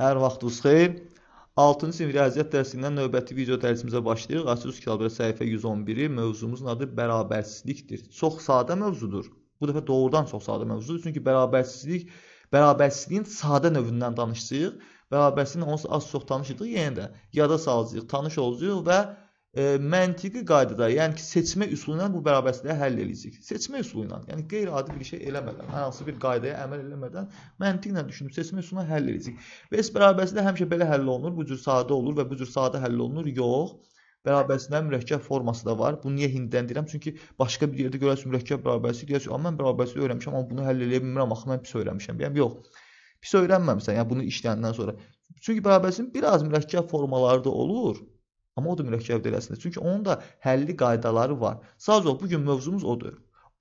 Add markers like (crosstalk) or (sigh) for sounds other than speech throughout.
Hər vaxtınız xeyir. 6-cı sinif riyaziyyat dərsindən növbəti video dərsimizə başlayırıq. Açırıq kitabə səhifə 111-i. Mövzumuzun adı bərabərsizlikdir. Çox sadə mövzudur. Bu dəfə doğrudan çox sadə mövzudur. Çünki bərabərsizlik, bərabərsizliyin sadə növündən danışacağıq. Bərabərsizliklə onsuz az çox tanışırdıq yenə yəni də. Yada salacağıq, tanış olacağıq və e, məntiqi qaydada, yəni ki, seçmə üsulu ilə bu bərabərsizliyi həll edəcək. Seçmə üsulu ilə, yəni qeyri-adi bir şey eləmədən, hər hansı bir qaydaya əməl eləmədən məntiqlə düşünüb seçmə üsulu ilə həll edəcək. Və S bərabərsizliyi həmişə belə həll olunur, bu cür sadə olur və bu cür sadə həll olunur. Yox, bərabərsində mürəkkəb forması da var. Bunu niyə hinddən deyirəm? Çünki başqa bir yerdə görəsən mürəkkəb bərabərsizlik deyəsən, amma mən bərabərsizlik öyrənmişəm, amma bunu həll edə bilmirəm, axı mən pis öyrənmişəm. Deyəm, yox. Pis öyrənməmisən, yəni bunu işləyəndən sonra. Çünki bərabərsizliyin biraz mürəkkəb formaları da olur. Amma o da mürəkkəb dərəsində. Çünki onun da həlli qaydaları var. Sadəcə o, bugün mövzumuz odur.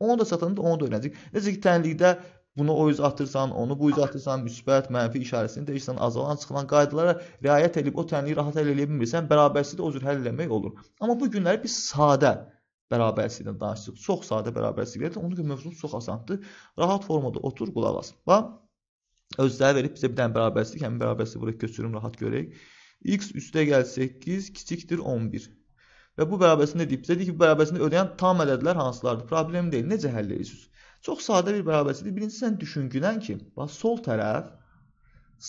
Onu da çatanda onu da öyrənəcək. Necə ki, tənlikdə bunu o üzə atırsan, onu bu üzə atırsan, müsbət, mənfi işarəsini dəyişsən, azalan, çıxılan qaydalara riayət edib o tənliyi rahat həll edə bilmirsən, bərabərsiz də o cür həll eləmək olur. Amma bu günləri biz sadə bərabərsizlikdən danışırıq. Çox sadə bərabərsizliklərdir. Onun görə mövzumuz çox asandır. Rahat formada otur, qulaq as. Bax, özləri verib bizə bir dənə bərabərsizlik, həmin bərabərsizliyi bura köçürüm, rahat görək. X üstə gəl 8 kiçikdir 11. Və bu bərabərində deyib bizə deyir ki, bərabərində ödəyən tam ədədlər hansılardır? Problem deyil. Necə həll edirsiniz? Çox sadə bir bərabərçidir. Birincisi sən düşüngünən ki, bax sol tərəf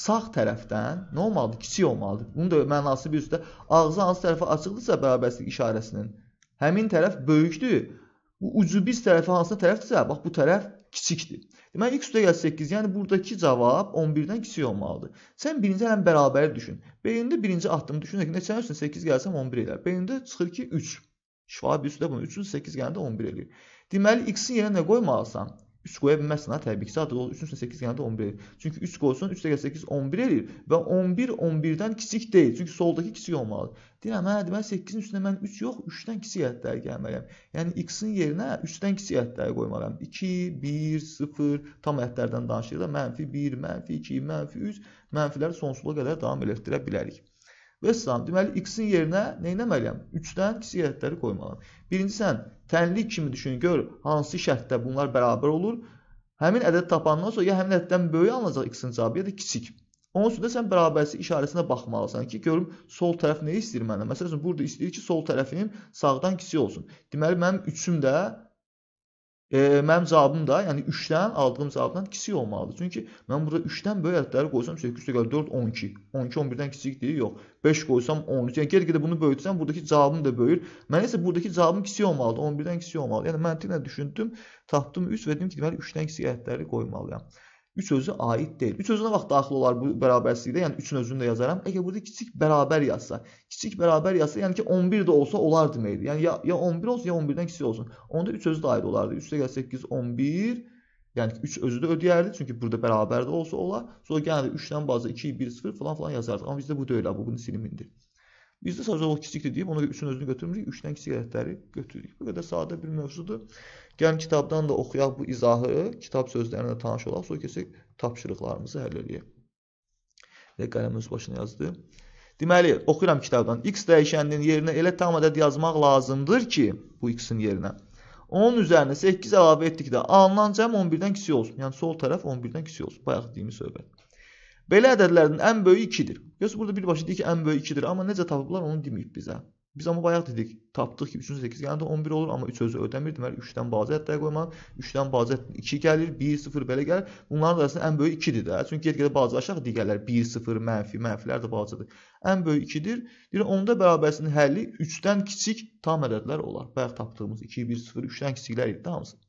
sağ tərəfdən nə olmalıdır? Kiçik olmalıdır. Bunun da mənası bir üstdə ağzı hansı tərəfə açıqdırsa bərabərçilik işarəsinin həmin tərəf böyükdür. Bu ucu bir tərəfi hansına tərəfdirsə, bax bu tərəf kiçikdir. Deməli x üstə gəl 8, yəni buradakı cavab 11-dən kiçik olmalıdır. Sən birinci hələm bərabəri düşün. Beynində birinci addımı düşün ki, neçənin üstünə 8 gəlsəm 11 edər. Beynində çıxır ki 3. Şifahi bir üstə bunu 3-ün 8 gələndə 11 eləyir. Deməli x-in yerinə nə qoymalısan? 3 qoya bilməzsən ha təbii ki, sadəcə 3 üstə 8 gələndə 11 eləyir. Çünki 3 qoysan 3 dəqiqə 8 11 eləyir və 11 11-dən kiçik deyil. Çünki soldakı kiçik olmalıdır. Deyirəm, hə, deməli 8-in üstünə mən 3 yox, 3-dən kiçik ədədləri gəlməliyəm. Yəni x-in yerinə 3-dən kiçik ədədləri qoymalıyam. 2, 1, 0 tam ədədlərdən danışırıq da, -1, -2, -3 mənfiləri sonsuza qədər davam elətdirə bilərik. Və salam. Deməli, x-in yerinə nə etməliyəm? 3-dən kiçik ədədləri qoymalıyam. Birinci sən tənlik kimi düşün, gör hansı şərtdə bunlar bərabər olur. Həmin ədəd tapandan sonra ya həmin ədəddən böyük alınacaq x-in cavabı ya da kiçik. Onun üçün də sən bərabərçilik işarəsinə baxmalısan ki, görüm sol tərəf nə istəyir məndən. Məsələn, burada istəyir ki, sol tərəfim sağdan kiçik olsun. Deməli, mənim 3-üm də E, mənim cavabım da, yəni 3-dən aldığım cavabdan kiçik olmalıdır. Çünki mən burada 3-dən böyük ədədləri qoysam 8 dəqiqə 4 12. 12 11-dən kiçikdir? Yox. 5 qoysam 13. Yəni get-gedə bunu böyütsəm buradakı cavabım da böyür. Mən isə buradakı cavabım kiçik olmalıdır. 11-dən kiçik olmalı. Yəni məntiqlə düşündüm, tapdım 3 və dedim ki, deməli 3-dən kiçik ədədləri qoymalıyam. 3 özü aid deyil. 3 özünə vaxt daxil olar bu bərabərsizlikdə, yəni 3-ün özünü də yazaram. Əgər burada kiçik bərabər yazsa, kiçik bərabər yazsa, yəni ki 11 də olsa olar deməkdir. Yəni ya, ya 11 olsun, ya 11-dən kiçik olsun. Onda 3 özü də aid olardı. 3-də gəl 8, 11, yəni 3 özü də ödəyərdi. Çünki burada bərabər də olsa olar. Sonra yenə də 3-dən bazda 2, 1, 0 falan-falan yazardıq. Amma bizdə bu deyil, bu bunu silimindir. Bizdə sadəcə olaraq kiçikdir deyib, ona görə 3-ün özünü götürmürük, 3-dən kiçik ədədləri götürürük. Bu qədər sadə bir mövzudur. Gəlin kitabdan da oxuyaq bu izahı, kitab sözlərinə tanış olaq, sonra keçək tapşırıqlarımızı həll eləyək. Və qələm öz başına yazdı. Deməli, oxuyuram kitabdan. X dəyişəninin yerinə elə tam ədəd yazmaq lazımdır ki, bu x-in yerinə. Onun üzərinə 8 əlavə etdikdə alınan cəm 11-dən kiçik olsun. Yəni sol tərəf 11-dən kiçik olsun. Bayaq dediyimiz söhbət. Belə ədədlərdən ən böyüyü 2-dir. Göz burada birbaşa deyir ki, ən böyüyü 2-dir, amma necə tapıblar onu deməyib bizə. Biz amma bayaq dedik, tapdıq ki 3-cü 8 gələndə 11 olur, amma 3 özü ötən bir deməli 3-dən balaca ədədlər qoymaq, 3-dən balaca 2 gəlir, 1 0 belə gəlir. Bunların arasında ən böyüyü 2-dir də. Çünki get-gedə balacalaşaq digərlər 1 0 mənfi, mənfilər də balacadır. Ən böyüyü 2-dir. Deyir onda bərabərsinin həlli 3-dən kiçik tam ədədlər olar. Bayaq tapdığımız 2 1 0 3-dən kiçiklər idi hamısı.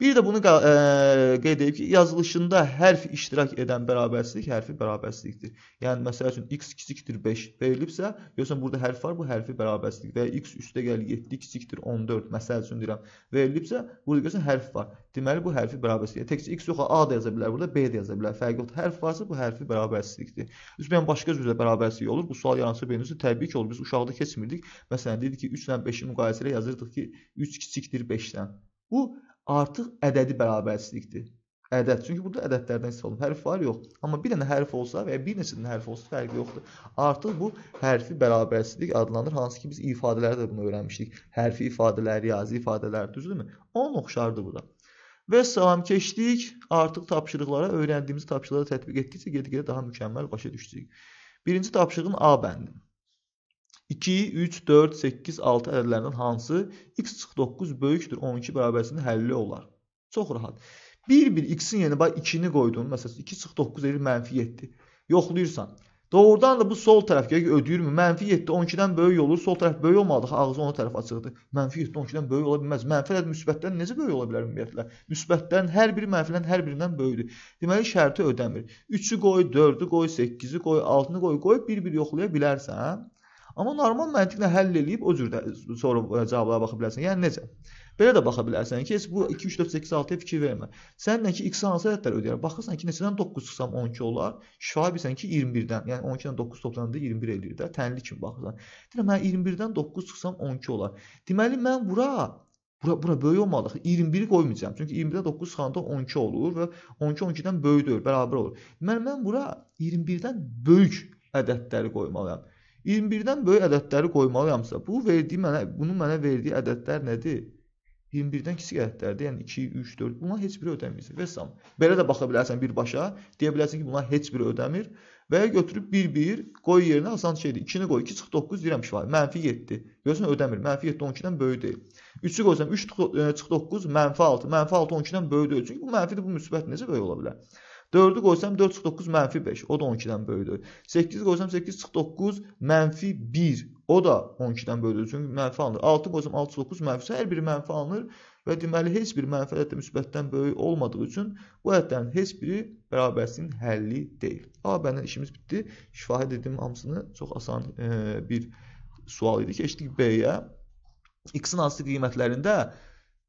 Bir də bunu e, qeyd edib ki, yazılışında hərf iştirak edən bərabərsizlik hərfi bərabərsizlikdir. Yəni məsəl üçün x kiçikdir 5 verilibsə, görürsən burada hərf var, bu hərfi bərabərsizlik və ya x üstəgəl 7 kiçikdir 14 məsəl üçün deyirəm verilibsə, burada görürsən hərf var. Deməli bu hərfi bərabərsizlik. Yəni, təkcə x yox, A da yaza bilər, burada B də yaza bilər. Fərqi yoxdur. Hərf varsa bu hərfi bərabərsizlikdir. Üzbəyən başqa cürlə bərabərsizlik olur. Bu sual yaransa beyninizdə təbii ki, olur. Biz uşaqda keçmirdik. Məsələn dedik ki, 3 ilə 5-i müqayisə ilə yazırdıq ki, 3 kiçikdir 5-dən. Bu artıq ədədi bərabərsizlikdir. Ədəd. Çünki burada ədədlərdən istifadə olunur. Hərf var, yox. Amma bir dənə hərf olsa və ya bir neçə dənə hərf olsa fərqi yoxdur. Artıq bu hərfi bərabərsizlik adlanır. Hansı ki biz ifadələri də bunu öyrənmişdik. Hərfi ifadələr, riyazi ifadələr, düzdürmü? Onun oxşardır bu da. Və salam keçdik. Artıq tapşırıqlara, öyrəndiyimiz tapşırıqlara tətbiq etdikcə get-gedə daha mükəmməl başa düşdük. Birinci tapşırığın A bəndi. 2, 3, 4, 8, 6 ədədlərinin hansı x49 böyükdür 12 bərabərsində həlli olar? Çox rahat. 1, 1, x-in yerinə yəni bax 2-ni qoydun. Məsələn, 2, 49 edir, mənfi 7. Yoxlayırsan. Doğrudan da bu sol tərəf gələk ödəyirmi? Mənfi 7 12-dən böyük olur. Sol tərəf böyük olmalıdır. Ağzı ona tərəf açıqdır. Mənfi 7 12-dən böyük ola bilməz. Mənfi ədəd müsbətdən necə böyük ola bilər ümumiyyətlə? Müsbətdən hər biri mənfidən hər birindən böyükdür. Deməli şərti ödəmir. 3-ü qoy, 4-ü qoy, 8-i qoy, 6-ını qoy, qoy bir-bir yoxlaya bilərsən. Amma normal məntiqlə həll eləyib o cür də sonra cavablara baxa bilərsən. Yəni necə? Belə də baxa bilərsən ki, bu 2 3 4 8 6-ya fikir vermə. Sən nə ki x hansı ədədlər ödəyər? Baxırsan ki, neçədən 9 çıxsam 12 olar. Şifahi bilirsən ki, 21-dən, yəni 12-dən 9 toplananda 21 eləyir də. Tənli kimi baxırsan. Deyirəm, mən 21-dən 9 çıxsam 12 olar. Deməli mən bura Bura, bura böyük olmalı. 21-i qoymayacağam. Çünki 21-də 9 çıxanda 12 olur və 12 12-dən böyükdür, bərabər olur. Deməli mən bura 21-dən böyük ədədləri qoymalıyam. 21-dən böyük ədədləri qoymalıyamsa, bu verdiyi mənə, bunu mənə verdiyi ədədlər nədir? 21-dən kiçik ədədlərdir. Yəni 2, 3, 4. Bunlar heç biri ödəmir. Vəssalam. Belə də baxa bilərsən birbaşa. Deyə bilərsən ki, bunlar heç biri ödəmir. Və ya götürüb 1, 1 qoy yerinə asan şeydir. 2-ni qoy. 2 çıx 9 deyirəm şifahi. Mənfi 7. Görürsən ödəmir. Mənfi 7 12-dən böyük deyil. 3-ü qoysam 3 çıx 9 mənfi 6. Mənfi 6 12-dən böyük deyil. Çünki bu mənfidir, bu müsbət necə böyük ola bilər? 4-ü qoysam 4 çıx 9 mənfi 5. O da 12-dən böyükdür. 8-i qoysam 8 çıx 9 mənfi 1. O da 12-dən böyükdür. Çünki mənfi alınır. 6 qoysam 6 9 mənfi. Hər biri mənfi alınır və deməli heç bir mənfi ədəd müsbətdən böyük olmadığı üçün bu ədədlərin heç biri bərabərsinin həlli deyil. A bəndən işimiz bitdi. Şifahi dediyim hamısını çox asan e, bir sual idi. Keçdik B-yə. X-in hansı qiymətlərində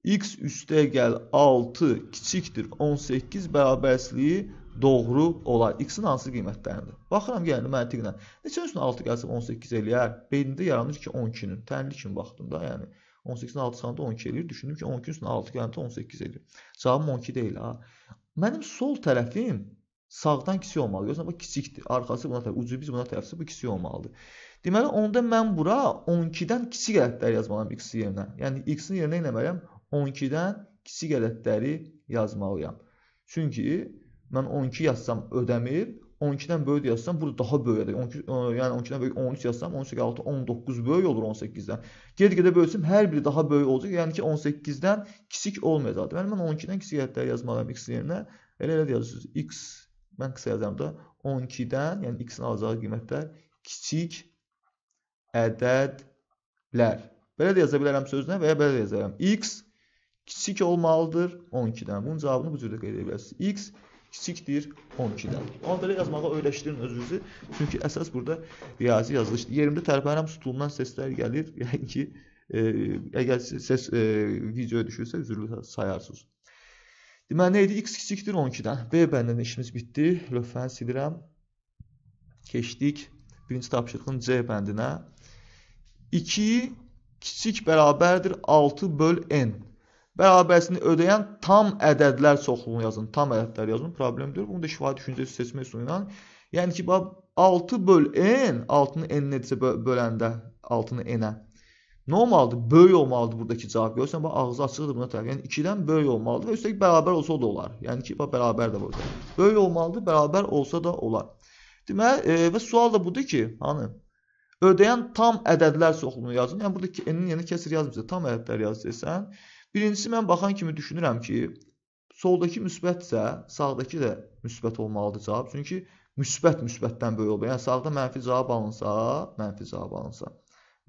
x üstə gəl 6 kiçikdir 18 bərabərsliyi doğru olar. X-in hansı qiymətlərində? Baxıram yəni məntiqlə. Neçənin üstünə 6 gəlsə 18 eləyər. Beynində yaranır ki 12-nin. Tənlik kimi baxdım da, yəni 18-in 6 çıxanda 12 eləyir. Düşündüm ki 12-nin üstünə 6 gələndə 18 eləyir. Cavabım 12 deyil ha. Mənim sol tərəfim sağdan kiçik olmalı. Görürsən, bu kiçikdir. Arxası buna tərəf, ucu biz buna tərəfsə bu kiçik olmalıdır. Deməli onda mən bura 12-dən kiçik ədədlər yazmalıyam x yerinə. Yəni x-in yerinə nə etməliyəm? 12-dən kiçik ədədləri yazmalıyam. Çünki mən 12 yazsam ödəmir, 12-dən böyük yazsam burada daha böyük ədəd. 12 e, yəni 12-dən böyük 13 yazsam 13 qaldı 19 böyük olur 18-dən. Ged-gedə bölsəm hər biri daha böyük olacaq. Yəni ki 18-dən kiçik olmayacaqdı. Yəni mən 12-dən kiçik ədədləri yazmalıyam x yerinə. Elə elə yazırsınız. x mən qısa yazıram da 12-dən, yəni x-in alacağı qiymətlər kiçik ədədlər. Belə də yaza bilərəm sözünə və ya belə də yaza bilərəm. x kiçik olmalıdır 12-dən. Bunun cavabını bu cür də qeyd edə bilərsiniz. X kiçikdir 12-dən. Ona belə yazmağa öyrəşdirin özünüzü. Çünki əsas burada riyazi yazılışdır. Yerimdə tərpənəm stulundan səslər gəlir. (laughs) Yəni ki, e, əgər səs e, videoya düşürsə, üzrlü sayarsınız. Deməli, idi? X kiçikdir 12-dən. B bəndində işimiz bitdi. Lövhəni silirəm. Keçdik birinci tapşırığın C bəndinə. 2 kiçik bərabərdir 6 böl n. Bərabərisini ödəyən tam ədədlər çoxluğunu yazın. Tam ədədlər yazın. Problemdir. Bunu da şifahi düşüncə seçmək üsulu ilə. Yəni ki, bax 6 böl n, 6-nı n necə böləndə 6-nı n-ə. Nə olmalıdır? Böyük olmalıdır buradakı cavab. Görürsən, bax ağzı açıqdır buna tərəf. Yəni 2-dən böyük olmalıdır və üstəlik bərabər olsa da olar. Yəni ki, bax bərabər də olur. Böyük olmalıdır, bərabər olsa da olar. Deməli, e, və sual da budur ki, hanı? Ödəyən tam ədədlər çoxluğunu yazın. Yəni buradakı n-in yerinə yəni, kəsir yazmayacaq. Tam ədədlər yazacaqsan. Birincisi mən baxan kimi düşünürəm ki, soldakı müsbətsə, sağdakı da müsbət olmalıdır cavab. Çünki müsbət müsbətdən böyük olur. Yəni sağda mənfi cavab alınsa, mənfi cavab alınsa,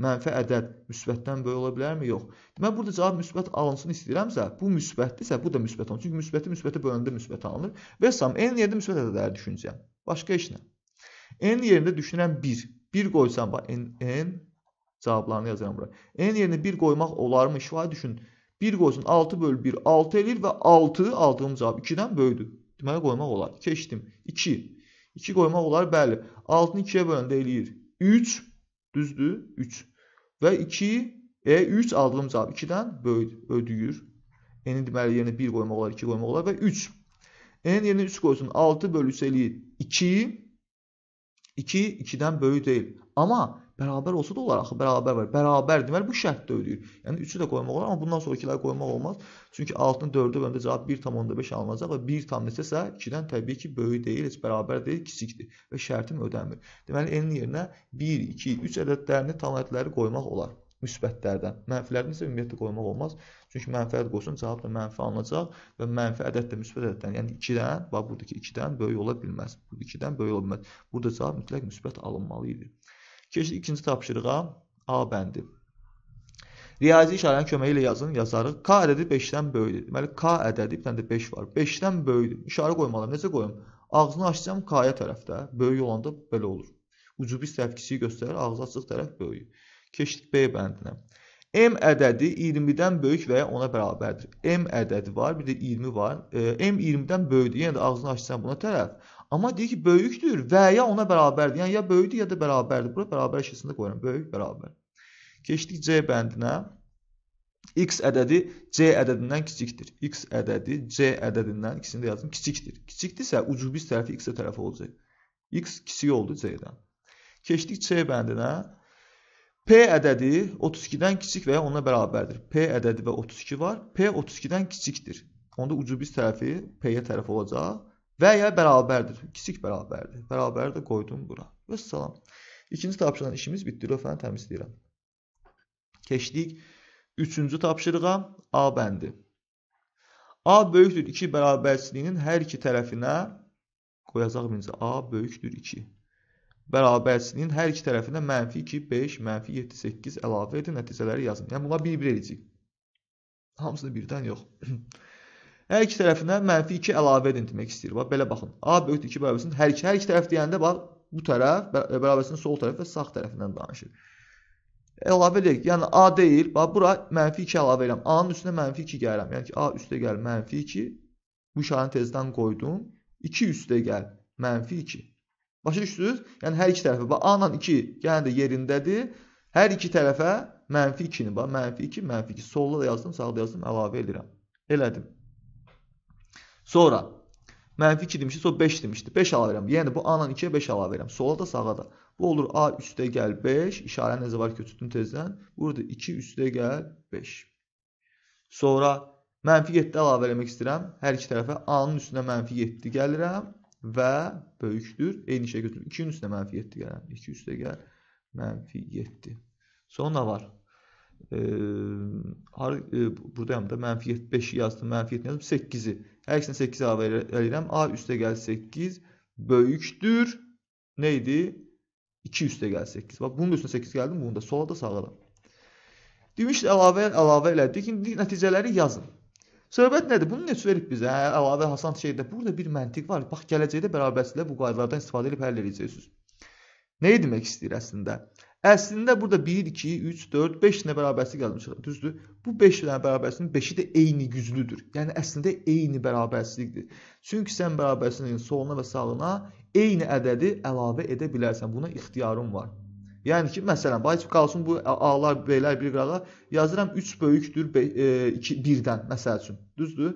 mənfi ədəd müsbətdən böyük ola bilərmi? Yox. Deməli burada cavab müsbət alınsın istəyirəmsə, bu müsbətdirsə, bu da müsbət olsun. Çünki müsbəti müsbətə böləndə müsbət alınır. Və sam eyni yerdə müsbət ədədləri düşünəcəm. Başqa iş nə? N yerində düşünürəm 1. 1 qoysam bax n n cavablarını yazıram bura. N yerinə 1 qoymaq olarmı? İşvayı düşün. 1 qoysun 6 bölü 1 6 eləyir və 6 aldığım cavab 2-dən böyüdür. Deməli qoymaq olar. Keçdim. 2. 2 qoymaq olar, bəli. 6-nı 2-yə böləndə eləyir 3. Düzdür? 3. Və 2 e 3 aldığım cavab 2-dən böyüdür, ödüyür. N-in deməli yerinə 1 qoymaq olar, 2 qoymaq olar və 3. N-in yerinə 3 qoysun. 6 bölü 3 eləyir 2. 2 2-dən böyük deyil. Amma Bərabər olsa da olar axı, bərabər var. Bərabər deməli bu şərtdə ödəyir. Yəni 3-ü də qoymaq olar, amma bundan sonrakiləri qoymaq olmaz. Çünki 6-nı 4-ə böləndə cavab 1.5 alınacaq və 1 tam neçəsə 2-dən təbii ki, böyük deyil, heç bərabər deyil, kiçikdir və şərtim ödənmir. Deməli n-in yerinə 1, 2, 3 ədədlərini tam ədədləri qoymaq olar müsbətlərdən. Mənfilərini isə ümumiyyətlə qoymaq olmaz. Çünki mənfi ədəd qoysun, cavab da mənfi alınacaq və mənfi ədəd də müsbət ədəddən, yəni 2-dən, bax buradakı 2-dən böyük ola bilməz. Bu 2-dən böyük ola bilməz. Burada cavab mütləq müsbət alınmalı idi. Keçid ikinci tapşırığa A bəndi. Riyazi işarənin köməyi ilə yazın, yazarıq. K ədədi 5-dən böyükdür. Deməli, K ədədi, bir dənə də 5 var. 5-dən böyükdür. İşarə qoymalıyam. Necə qoyum? Ağzını açsam K-ya tərəfdə. Böyük olanda belə olur. Ucubiz tərəf kiçiyi göstərir, ağzı açıq tərəf böyük. Keçdik B bəndinə. M ədədi 20-dən böyük və ya ona bərabərdir. M ədədi var, bir də 20 var. E, M 20-dən böyükdür. Yenə yəni də ağzını açsam buna tərəf. Amma deyir ki, böyükdür və ya ona bərabərdir. Yəni ya böyükdür ya da bərabərdir. Bura bərabər işarəsində qoyuram. Böyük bərabər. Keçdik C bəndinə. X ədədi C ədədindən kiçikdir. X ədədi C ədədindən ikisini də yazdım, kiçikdir. Kiçikdirsə ucubiz tərəfi X-ə tərəf olacaq. X kiçik oldu C-dən. Keçdik C bəndinə. P ədədi 32-dən kiçik və ya ona bərabərdir. P ədədi və 32 var. P 32-dən kiçikdir. Onda ucubiz tərəfi P-yə tərəf olacaq. Və ya bərabərdir. Kiçik bərabərdir. Bərabəri də qoydum bura. Və salam. İkinci tapşırıqdan işimiz bitdi. Lövhəni təmizləyirəm. Keçdik üçüncü tapşırığa. A bəndi. A böyükdür 2 bərabərçiliyinin hər iki tərəfinə qoyacaq birinci A böyükdür 2. Bərabərçiliyinin hər iki tərəfinə mənfi 2, 5, mənfi 7, 8 əlavə edin. Nəticələri yazın. Yəni, bunlar bir-bir edəcək. Hamısını birdən yox. (clears throat) Hər iki tərəfinə mənfi 2 əlavə edin demək istəyir. Bax, belə baxın. A böyükdür 2 bərabərsin. Hər iki, hər iki tərəf deyəndə bax, bu tərəf bərabərsin sol tərəf və sağ tərəfindən danışır. Əlavə edirik. Yəni, A deyil. Bax, bura mənfi 2 əlavə edirəm. A-nın üstünə mənfi 2 gəlirəm. Yəni ki, A üstə gəl mənfi 2. Bu işarəni tezdən qoydum. 2 üstə gəl mənfi 2. Başa düşdünüz? Yəni, hər iki tərəfə. Bax, A ilə 2 gələn də yerindədir. Hər iki tərəfə mənfi 2-ni, bax, mənfi 2, mənfi 2. Solda da yazdım, sağda yazdım, əlavə edirəm. Elədim. Sonra mənfi 2 demişdi, sonra 5 demişdi. 5 əlavə edirəm. Yəni bu A-dan 2-yə 5 əlavə edirəm. Sola da sağa da. Bu olur A üstə gəl 5. İşarəni nəzə var götürdüm tezdən. Burada 2 üstə gəl 5. Sonra mənfi 7 əlavə eləmək istəyirəm. Hər iki tərəfə A-nın üstünə mənfi 7 gəlirəm və böyükdür. Eyni şey götürürüm. 2-nin üstünə mənfi 7 gəlirəm. 2 üstə gəl mənfi 7. Sonra nə var? e, har, e, buradayım da mənfi 5-i yazdım, mənfi 7 yazdım, 8-i. Her ikisini 8 e ayırıram. A üste gəl 8 böyükdür. Neydi? 2 üste gəl 8. Bax bunun üstünə 8 gəldi mi? Bunda sola da sağa da. Demişdi əlavə əlavə elədik. İndi nəticələri yazın. Söhbət nədir? Bunu neçə verib bizə? Hə, əlavə Hasan şeydə burada bir məntiq var. Bax gələcəkdə bərabərçiliklə bu qaydalardan istifadə edib həll edəcəksiniz. Nə demək istəyir əslində? Əslində burada 1, 2, 3, 4, 5 dənə bərabərsizlik yazmışıq, düzdür? Bu 5 dənə bərabərsizliyin 5-i də eyni güclüdür. Yəni əslində eyni bərabərsizlikdir. Çünki sən bərabərsizliyin soluna və sağına eyni ədədi əlavə edə bilərsən. Buna ixtiyarın var. Yəni ki, məsələn, bax qalsın bu A-lar, B-lər bir qırağa yazıram 3 böyükdür 2 1-dən e, məsəl üçün. Düzdür?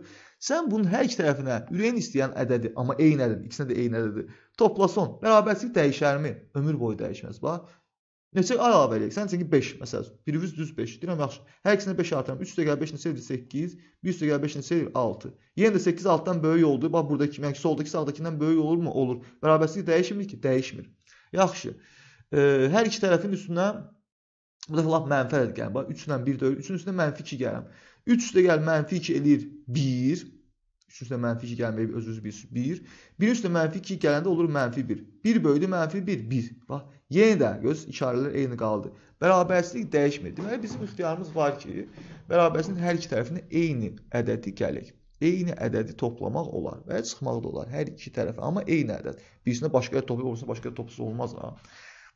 Sən bunun hər iki tərəfinə ürəyin istəyən ədədi, amma eyni ədədi, ikisinə də eyni ədədi toplasan, bərabərsizlik dəyişərmi? Ömür boyu dəyişməz. Bax, Neçə əlavə edək? Sən çünki 5 məsəl üçün. Birimiz düz 5. Deyirəm yaxşı. Hər ikisinə 5 artıram. 3 dəqiqə 5 neçə edir? 8. 100 dəqiqə 5 neçə edir? 6. Yenə də 8 6-dan böyük oldu. Bax burada 2, yəni soldakı sağdakindən böyük olurmu? Olur. Bərabərçilik dəyişmir ki? Dəyişmir. Yaxşı. E, hər iki tərəfin üstünə bu dəfə lap mənfələ gəlin. Bax 3 ilə 1 döyür. 3-ün üstünə mənfi 2 gəlirəm. 3 də gəl mənfi 2 eləyir 1. 3-ün üstünə mənfi 2 gəlməyib öz-özü 1. 1. 1-in üstünə mənfi 2 gələndə olur mənfi 1. 1 böldü mənfi 1 1. Bax Yenə də göz işarələr eyni qaldı. Bərabərçilik dəyişmir. Deməli bizim ixtiyarımız var ki, bərabərçiliyin hər iki tərəfinə eyni ədədi gələk. Eyni ədədi toplamaq olar və ya çıxmaq da olar hər iki tərəfə, amma eyni ədəd. Birisini başqa toplayıb, obrisini başqa topsuz olmaz ha.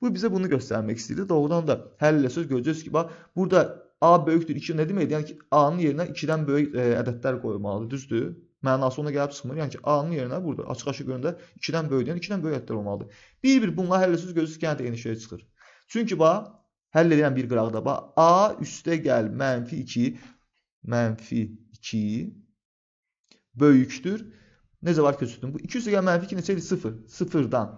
Bu bizə bunu göstərmək istəyir. Doğrudan da həllə söz görəcəksiniz ki, bax burada A böyükdür 2 nə deməkdir? Yəni ki, A-nın yerinə 2-dən böyük ə, e, ədədlər qoymalıdır, düzdür? mənası ona gəlib çıxmır. Yəni ki, A-nın yerinə burada açıq-aşıq görəndə 2-dən böyükdən 2-dən böyük ədədlər olmalıdır. Bir-bir bunlar həll edirsiniz, gözünüz yenə yəni də eyni şey çıxır. Çünki bax, həll edirəm bir qıraqda. Bax, A üstə gəl mənfi 2, mənfi 2 böyükdür. Necə var ki, üstün bu? 2 üstə gəl mənfi 2 neçə idi? 0. 0-dan.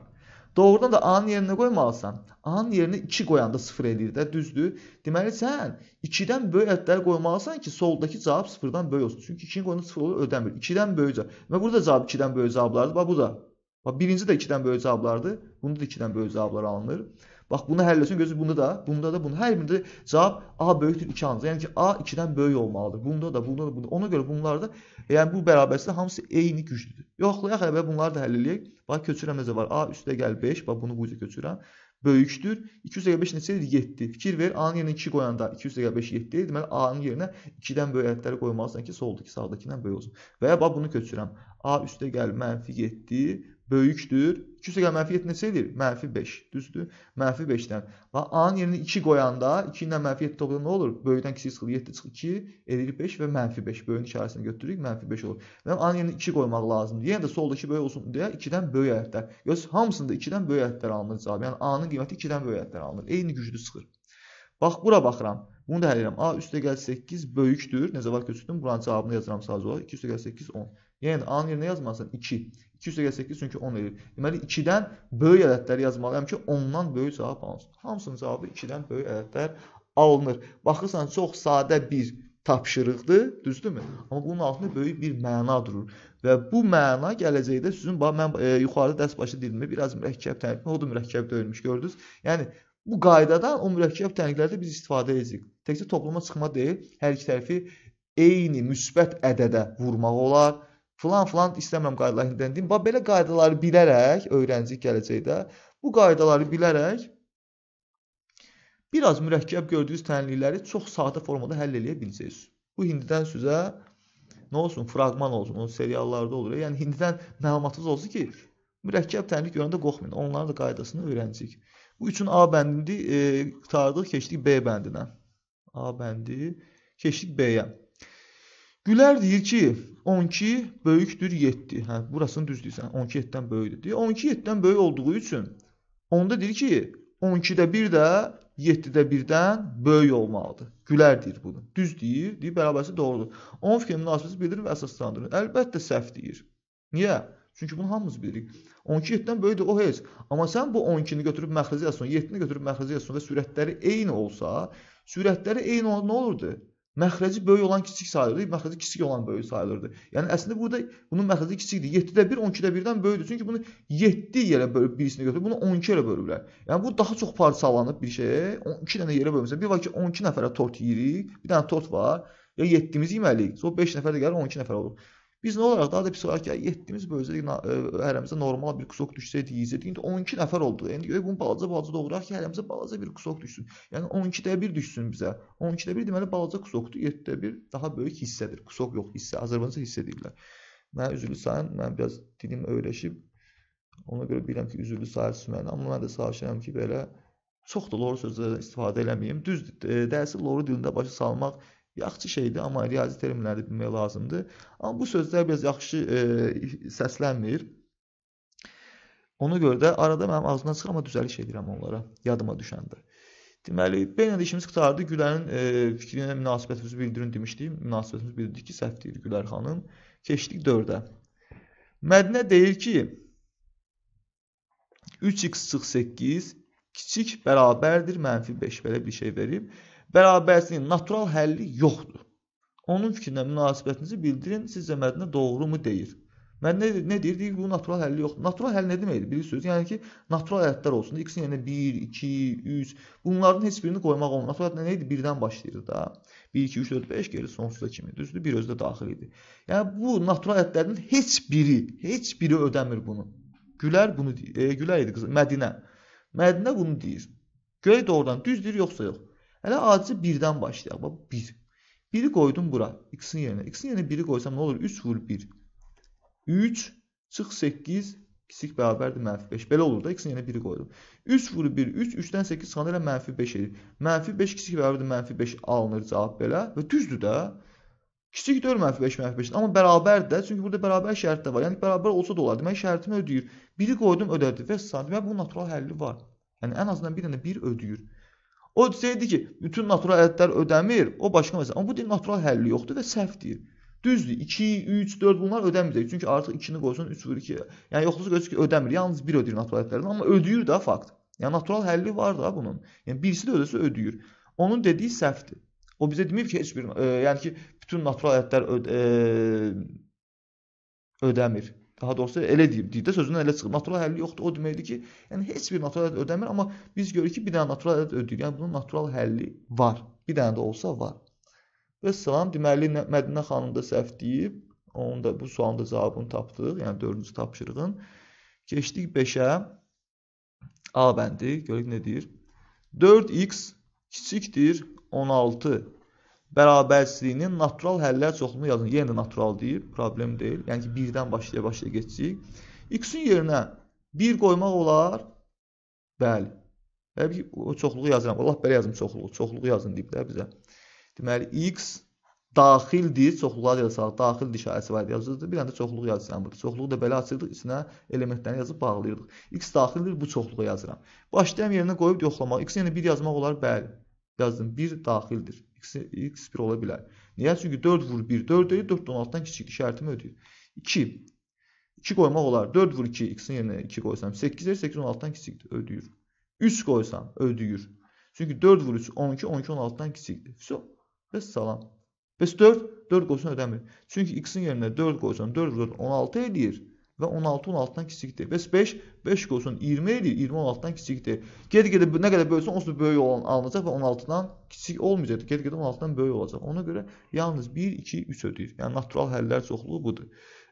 Doğrudan da A-nın yerinə qoymalısan. A-nın yerinə 2 qoyanda 0 eləyir də, düzdür? Deməli sən 2-dən böyük ədədləri qoymalısan ki, soldakı cavab 0-dan böyük olsun. Çünki 2-nin qoyduğunda 0 olur, ödəmir. 2-dən böyük cavab. Və burada cavab 2-dən böyük cavablardır. Bax bu da. Bax birinci də 2-dən böyük cavablardır. Bunda da 2-dən böyük cavablar alınır. Bax bunu həll etsin, gözü bunda da, bunda da, bunda. Hər birində cavab A böyükdür 2 ancaq. Yəni ki, A 2-dən böyük olmalıdır. Bunda da, bunda da, bunda. Ona görə bunlarda, yəni bu bərabərsizlik hamısı eyni güclüdür. Yoxlayaq əvvəl bunları da həll eləyək. Bax köçürəm necə var? A üstə gəl 5, bax bunu bu üzə köçürəm. Böyükdür. 2 üzə gəl 5 neçədir? 7. Fikir ver, A-nın yerinə 2 qoyanda 2 üzə gəl 5 7-dir. Deməli A-nın yerinə 2-dən böyük ədədləri qoymalısan ki, soldakı sağdakindən böyük olsun. Və ya bax bunu köçürəm. A üstə gəl -7 böyükdür. 2 rəqəm mənfi 7 neçə edir? Mənfi 5. Düzdür? Mənfi 5-dən. Və A-nın yerinə 2 qoyanda 2 ilə mənfi 7 toplayanda nə olur? Böyükdən kiçik çıxır 7 çıxır 2, eləyir 5 və mənfi 5. Böyüyün işarəsini götürürük, mənfi 5 olur. Və A-nın yerinə 2 qoymaq lazımdır. Yenə yəni də soldakı böyük olsun deyə 2-dən böyük ədədlər. Göz hamısında 2-dən böyük ədədlər alınır cavab. Yəni A-nın qiyməti 2-dən böyük ədədlər alınır. Eyni güclü çıxır. Bax bura baxıram. Bunu da həll edirəm. A üstə gəl 8 böyükdür. Nəzə var köçürdüm. Buranın cavabını yazıram sadəcə olaraq. 2 üstə gəl 8 10. Yəni də A-nın yerinə yazmasan 2. 2 üstə gəl 8 çünki 10 edir. Deməli 2-dən böyük ədədləri yazmalıyam ki, ondan böyük cavab alınsın. Hamısının cavabı 2-dən böyük ədədlər alınır. Baxırsan çox sadə bir tapşırıqdır, düzdürmü? Amma bunun altında böyük bir məna durur. Və bu məna gələcəkdə sizin bax mən e, yuxarıda dərs başı dilimi biraz mürəkkəb tənqid, o da mürəkkəb döyülmüş gördünüz. Yəni bu qaydadan o mürəkkəb tənqidlərdə biz istifadə edəcəyik. Təkcə topluma çıxma deyil, hər iki tərəfi eyni müsbət ədədə vurmaq olar. Falan filan istəmirəm qaydaları inkdən deyim. Bax belə qaydaları bilərək öyrənci gələcəkdə bu qaydaları bilərək biraz mürəkkəb gördüyünüz tənlikləri çox sadə formada həll eləyə biləcəksiniz. Bu hindidən sizə nə olsun, fraqman olsun, onun seriallarda olur. Yəni hindidən məlumatınız olsun ki, mürəkkəb tənlik görəndə qorxmayın. Onların da qaydasını öyrənəcək. Bu üçün A bəndini e, qurtardıq, keçdik B bəndinə. A bəndi keçdik B-yə. Gülər deyir ki, 12 böyükdür 7. Hə, burasını düz deyirsən. 12 7-dən böyükdür. Deyə 12 7-dən böyük olduğu üçün onda deyir ki, 12-də 1 də 7-də 1-dən böyük olmalıdır. Gülər deyir bunu. Düz deyir, deyir bərabərisi doğrudur. 10 fikir münasibəti bildirir və əsaslandırır. Əlbəttə səhv deyir. Niyə? Çünki bunu hamımız bilirik. 12 7-dən böyükdür o heç. Amma sən bu 12-ni götürüb məxrəcə yazsan, 7-ni götürüb məxrəcə yazsan və sürətləri eyni olsa, sürətləri eyni olanda nə olurdu? Məxrəci böyük olan kiçik sayılırdı, məxrəci kiçik olan böyük sayılırdı. Yəni əslində burada bunun məxrəci kiçikdir. 7-də 1 12-də 1-dən böyükdür. Çünki bunu 7 yerə bölüb birisini götürüb bunu 12 yerə bölüblər. Yəni bu daha çox parçalanıb bir şey. 12 dənə yerə bölmüsən. Bir var ki 12 nəfərə tort yeyirik. Bir dənə tort var. Ya 7-imizi yeməliyik. Sonra 5 nəfər də gəlir 12 nəfər olur. Biz nə olaraq daha da pis olaraq gəl yetdiyimiz bölgədə e, hərəmizdə normal bir qusoq düşsəydi, yeyizdik. İndi 12 nəfər oldu. İndi görək bunu balaca-balaca doğuraq ki, hərəmizə balaca bir qusoq düşsün. Yəni 12-də 1 düşsün bizə. 12-də 1 deməli balaca qusoqdur, 7-də 1 daha böyük hissədir. Qusoq yox, hissə. Azərbaycanca hissə deyirlər. Mən üzrlü sayın, mən biraz dilim öyrəşib Ona görə bilirəm ki, üzrlü sayırsınız mənə, amma mən də sağlaşıram ki, belə çox da lor sözlərdən istifadə eləməyim. Düzdür, e, dərsi loru dilində başa salmaq yaxşı şeydir, amma riyazi terminləri bilmək lazımdır. Amma bu sözlər biraz yaxşı e, səslənmir. Ona görə də arada mənim ağzımdan çıxır, amma düzəliş edirəm onlara, yadıma düşəndə. Deməli, beynə də işimiz qutardı. Gülərin e, fikrinə münasibətimizi bildirin demişdik. Münasibətimizi bildirdik ki, səhv deyir Gülər xanım. Keçdik 4-ə. Mədnə deyir ki, 3x çıx 8 kiçik bərabərdir mənfi 5 belə bir şey verib bərabərsinin natural həlli yoxdur. Onun fikrinə münasibətinizi bildirin. Sizcə mətndə doğrumu deyir? Mən nə, nə deyir? Deyir bu natural həlli yoxdur. Natural həll nə deməkdir? Bilirsiniz? Yəni ki, natural ədədlər olsun. X-in yerinə 1, 2, 3. Bunların heç birini qoymaq olmur. Natural ədədlər nə idi? 1-dən başlayır da. 1 2 3 4 5 geri sonsuza kimi. Düzdür? Bir özü də daxil idi. Yəni bu natural ədədlərin heç biri, heç biri ödəmir bunu. Gülər bunu e, Gülər idi qız. Mədinə. Mədinə bunu deyir. Görək doğrudan düz deyir yoxsa yox. Hələ acı birdən başlayaq. Bax, bir. Biri qoydum bura, x-in yerinə. X-in yerinə biri qoysam nə olur? 3 vur 1. 3, çıx 8, kiçik bərabərdir mənfi 5. Belə olur da, x-in yerinə 1 qoydum. 3 vur 1, 3, 3-dən 8 çıxanda elə mənfi 5 edir. Mənfi 5 kiçik bərabərdir mənfi 5 alınır cavab belə. Və düzdür də. Kiçik deyil mənfi 5, mənfi 5. Amma bərabərdir də, çünki burada bərabər şərt də var. Yəni bərabər olsa da olar. Demək şərtimi ödəyir. Biri qoydum ödədi və sadə. Və bu natural həlli var. Yəni ən azından bir dənə 1 ödəyir. O desəydi ki, bütün natural ədədlər ödəmir, o başqa məsələ. Amma bu deyir natural həlli yoxdur və səhv deyir. Düzdür, 2, 3, 4 bunlar ödəmir. Çünki artıq 2-ni qoysun 3 vur 2. Yəni yoxlusu gözükür ki, ödəmir. Yalnız 1 ödəyir natural ədədlərdən, amma ödəyir də fakt. Yəni natural həlli var da bunun. Yəni birisi də ödəsə ödəyir. Onun dediyi səhvdir. O bizə demir ki, heç bir, e, yəni ki, bütün natural ədədlər öd e, ödəmir daha doğrusu elə deyib, də sözündən elə çıxır. Natural həlli yoxdur. O deməkdir ki, yəni heç bir natural ədəd ödəmir, amma biz görürük ki, bir dənə natural ədəd ödəyir. Yəni bunun natural həlli var. Bir dənə də olsa var. Və salam, deməli Mədinə xanım da səhv deyib. Onun da bu sualın da cavabını tapdıq. Yəni 4-cü tapşırığın. Keçdik 5-ə. A bəndi. Görək nə deyir? 4x kiçikdir 16 bərabərsizliyinin natural həllər çoxunu yazın. Yenə də natural deyil, problem deyil. Yəni ki, birdən başlaya başlaya keçəcəyik. X-in yerinə 1 qoymaq olar. Bəli. Bəli ki, o çoxluğu yazıram. Allah belə yazım çoxluğu. Çoxluğu yazın deyib də bizə. Deməli x daxildir, çoxluğa yazsaq, daxildir işarəsi var yazıldı. Bir dənə çoxluq yazıram burada. Çoxluğu da belə açırdıq, içinə elementləri yazıb bağlayırdıq. x daxildir, bu çoxluğa yazıram. Başlayam yerinə qoyub yoxlamaq. x yenə yəni 1 yazmaq olar, bəli. Yazdım. 1 daxildir x1 ola bilər. Niyə? Çünki 4 vur 1 4 deyil, 4 16-dan kiçik şərtimi ödəyir. 2 2 qoymaq olar. 4 vur 2 x-in yerinə 2 qoysam 8 deyir, 8 16-dan kiçikdir, ödəyir. 3 qoysam ödəyir. Çünki 4 vur 3 12, 12 16-dan kiçikdir. Vəsə Bəs salam. Bəs 4 4 qoysan ödəmir. Çünki x-in yerinə 4 qoysan 4 vur 4 16 eləyir və 16 16-dan kiçikdir. Bəs 5 5 olsun 20 edir, 20 16-dan kiçikdir. Get-gedə nə qədər bölsən onsuz böyük olan alınacaq və 16-dan kiçik olmayacaq. Get-gedə 16-dan böyük olacaq. Ona görə yalnız 1 2 3 ödəyir. Yəni natural həllər çoxluğu budur.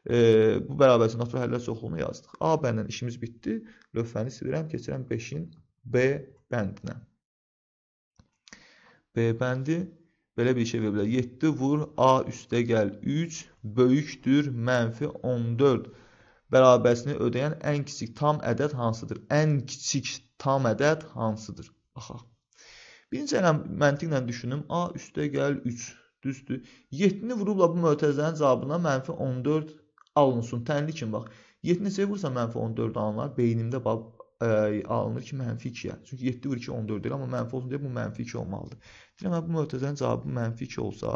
E, bu bərabərcə natural həllər çoxluğunu yazdıq. A bəndən işimiz bitdi. Lövhəni silirəm, keçirəm 5-in B bəndinə. B bəndi belə bir şey verə bilər. 7 vur A üstə gəl 3 böyükdür -14 bərabəsini ödəyən ən kiçik tam ədəd hansıdır? Ən kiçik tam ədəd hansıdır? Baxaq. Birinci ilə məntiqlə düşünüm. A üstə gəl 3. Düzdür. 7-ni vurubla bu mötəzənin cavabına mənfi 14 alınsun. Tənli kimi bax. 7 neçəyə vursa mənfi 14 alınlar. Beynimdə bax, ə, alınır ki, mənfi 2-yə. Çünki 7 vur 2, 14 deyil. Amma mənfi olsun deyə bu mənfi 2 olmalıdır. Deyirəm, bu mötəzənin cavabı mənfi 2 olsa,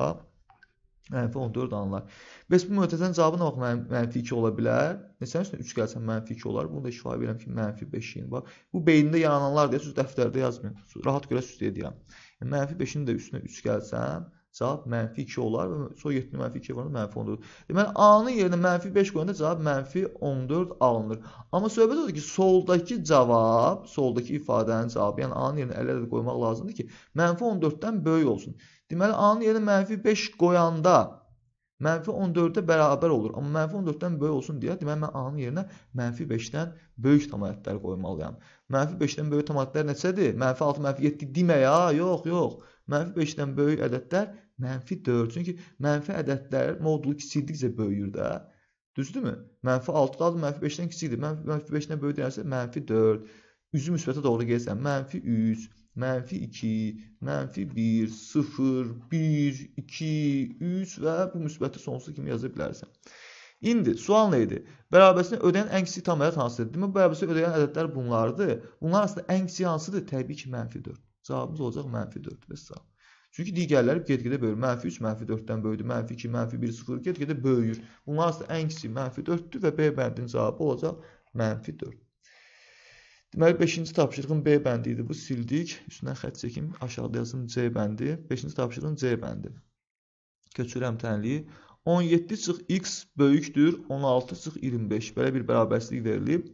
Mənfi hə, 14 anlar. Bəs bu mötəzənin cavabı nə vaxt mən, mənfi 2 ola bilər? Neçənin üstünə 3 gəlsə mənfi 2 olar. Bunu da ifadə edirəm ki, mənfi 5-in var. Bu beynində yarananlar deyə siz dəftərdə yazmayın. Rahat görəsiz deyə deyirəm. Yəni, mənfi 5-in də üstünə 3 gəlsəm, cavab mənfi 2 olar və sonra 7 mənfi 2 var, mənfi 14. Deməli, A-nın yerinə mənfi 5 qoyanda cavab mənfi 14 alınır. Amma söhbət odur ki, soldakı cavab, soldakı ifadənin cavabı, yəni A-nın yerinə 50 ədəd qoymaq lazımdır ki, mənfi 14-dən böyük olsun. Deməli, A-nın yerinə yəni mənfi 5 qoyanda mənfi 14-ə bərabər olur. Amma mənfi 14-dən böyük olsun deyə, deməli, mən A-nın yerinə mənfi 5-dən böyük tam ədədlər qoymalıyam. Mənfi 5-dən böyük tam ədədlər neçədir? Mənfi 6, mənfi 7 demə ya, yox, yox. Mənfi 5-dən böyük ədədlər mənfi 4. Çünki mənfi ədədlər modulu kiçildikcə böyüyür də. Düzdürmü? Mənfi 6-dadır, mənfi 5-dən kiçikdir. Mənfi, mənfi 5-dən böyük deyərsə, mənfi 4. Üzü müsbətə doğru gəlsən, mənfi 3 mənfi 2, mənfi 1, 0, 1, 2, 3 və bu müsbəti sonsuza kimi yaza bilərsən. İndi sual nə idi? Bərabərinə ödəyən ən kiçik tam ədəd hansıdır? Demək, bərabərinə ödəyən ədədlər bunlardır. Bunlar aslında ən kiçik hansıdır? Təbii ki, mənfi 4. Cavabımız olacaq mənfi 4 və s. Çünki digərləri get-gedə böyür. Mənfi 3, mənfi 4-dən böyüdü. Mənfi 2, mənfi 1, 0 get-gedə böyüyür. Bunlar aslında ən kiçik mənfi 4-dür və B bəndinin cavabı olacaq mənfi 4. Deməli 5-ci tapşırığın B bəndi idi. Bu sildik. Üstündən xətt çəkim, aşağıda yazım C bəndi. 5-ci tapşırığın C bəndi. Köçürəm tənliyi. 17 çıx x böyükdür 16 çıx 25. Belə bir bərabərsizlik verilib.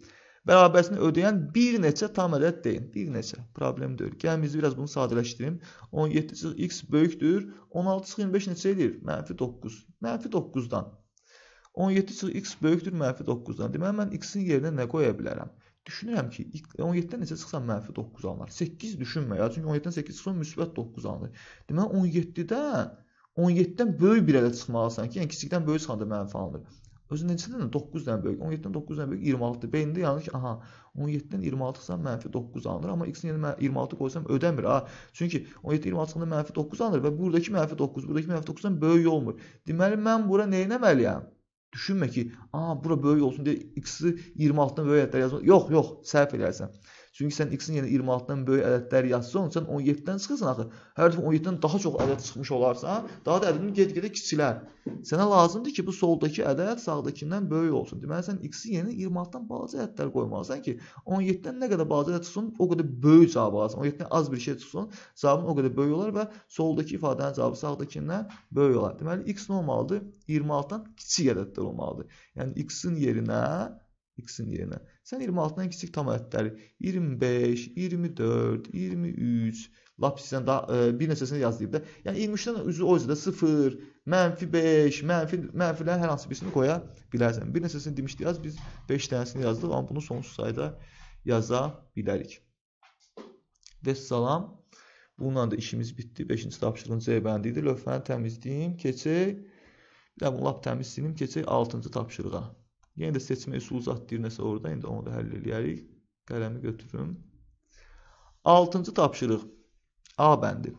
Bərabərsini ödəyən bir neçə tam ədəd deyin. Bir neçə. Problem deyil. Gəlin biz biraz bunu sadələşdirim. 17 çıx x böyükdür 16 çıx 25 neçə edir? Mənfi 9. Mənfi 9-dan. 17 çıx x böyükdür mənfi 9-dan. Deməli mən x-in yerinə nə qoya bilərəm? Düşünürəm ki, 17-dən necə çıxsan mənfi 9 alınır. 8 düşünmə ya, çünki 17-dən 8 çıxsan müsbət 9 alınır. Deməli 17-dən 17-dən böyük bir ədəd çıxmalısan ki, yəni kiçikdən böyük çıxanda mənfi alınır. Özü neçədən? 9-dan böyük. 17-dən 9-dan böyük 26-dır. Beynində yanır ki, aha, 17-dən 26-sa mənfi 9 alınır, amma x-ni yenə 26 qoysam ödəmir ha. Çünki 17 26-dan mənfi 9 alınır və buradakı mənfi 9, buradakı mənfi 9-dan böyük olmur. Deməli mən bura nə etməliyəm? Düşünmə ki, a bura böyük olsun deyə x-i 26-dan böyük ədədlər yazmaq. Yox, yox, səhv edərsən. Çünki sən x-in yerinə yəni 26-dan böyük ədədlər yazsan, sən 17-dən çıxırsan axı. Hər dəfə 17-dən daha çox ədəd çıxmış olarsan, daha da ədədin get-gedə kiçilər. Sənə lazımdır ki, bu soldakı ədəd sağdakindən böyük olsun. Deməli sən x-in yerinə yəni 26-dan balaca ədədlər qoymalısan ki, 17-dən nə qədər balaca ədəd çıxsın, o qədər böyük cavab alasan. 17-dən az bir şey çıxsın, cavabın o qədər böyük olar və soldakı ifadənin cavabı sağdakindən böyük olar. Deməli x nə olmalıdır? 26-dan kiçik ədədlər olmalıdır. Yəni x-in yerinə X-in yerinə. Sən 26-dan kiçik tam ədədləri 25, 24, 23, lap sizdən daha e, bir neçəsini yazdıyıb da. Yəni 23-dən üzü o üzdə 0, mənfi 5, mənfi, mənfilərin hər hansı birisini qoya bilərsən. Bir neçəsini demişdik, yaz, biz 5 dənəsini yazdıq, amma bunu sonsuz sayda yaza bilərik. Vəssalam. Bununla da işimiz bitdi. 5-ci tapşırığın C bəndi idi. Lövhəni təmizləyim, keçək. Bir də bunu lap təmizləyim, keçək 6-cı tapşırığa. Yenə də seçmə üsulu uzatdı nəsə orada. İndi onu da həll eləyərik. Qələmi götürüm. 6-cı tapşırıq A bəndi.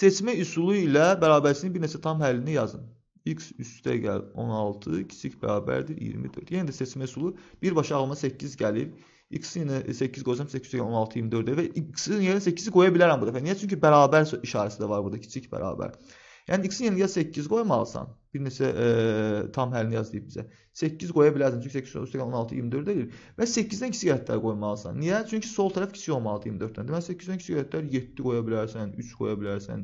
Seçmə üsulu ilə bərabərsinin bir neçə tam həllini yazın. X üstə gəl 16, kiçik bərabərdir 24. Yenə də seçmə üsulu birbaşa ağlıma 8 gəlir. X-i yenə 8 qoysam 8 üstə gəl 16, 24-dir və X-i yenə 8-i qoya bilərəm bu dəfə. Niyə? Çünki bərabər işarəsi də var burada, kiçik bərabər. Yəni x-in yerinə ya 8 qoymalısan. Bir neçə e, tam həllini yaz deyib bizə. 8 qoya bilərsən. Çünki 8 üstə 16 24 deyil. Və 8-dən kiçik ədədlər qoymalısan. Niyə? Çünki sol tərəf kiçik olmalıdır 24-dən. Deməli 8-dən kiçik ədədlər 7 qoya bilərsən, 3 yəni qoya bilərsən.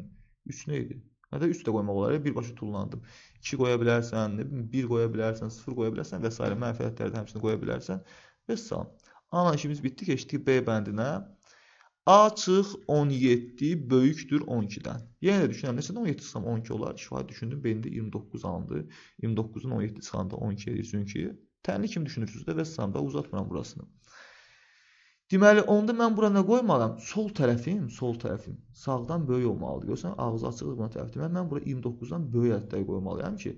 3 nə idi? Hətta 3 də qoymaq olar. Birbaşa tullandım. 2 qoya bilərsən, 1 qoya bilərsən, 0 qoya bilərsən və s. mənfəətləri də həmçinin qoya bilərsən. Və s. Ana işimiz bitdi. Keçdik B bəndinə. A çıx 17 böyükdür 12-dən. Yenə də düşünürəm, nəsə 17 çıxsam 12 olar. Şifahi düşündüm, beynimdə 29 andı. 29-un 17 çıxanda 12 edir. Çünki tənli kim düşünürsünüz də və səmdə uzatmıram burasını. Deməli, onda mən bura nə qoymalım? Sol tərəfim, sol tərəfim sağdan böyük olmalıdır. Görsən, ağzı açıqdır buna tərəfdir. Mən, mən bura 29-dan böyük ədədləri qoymalıyam ki,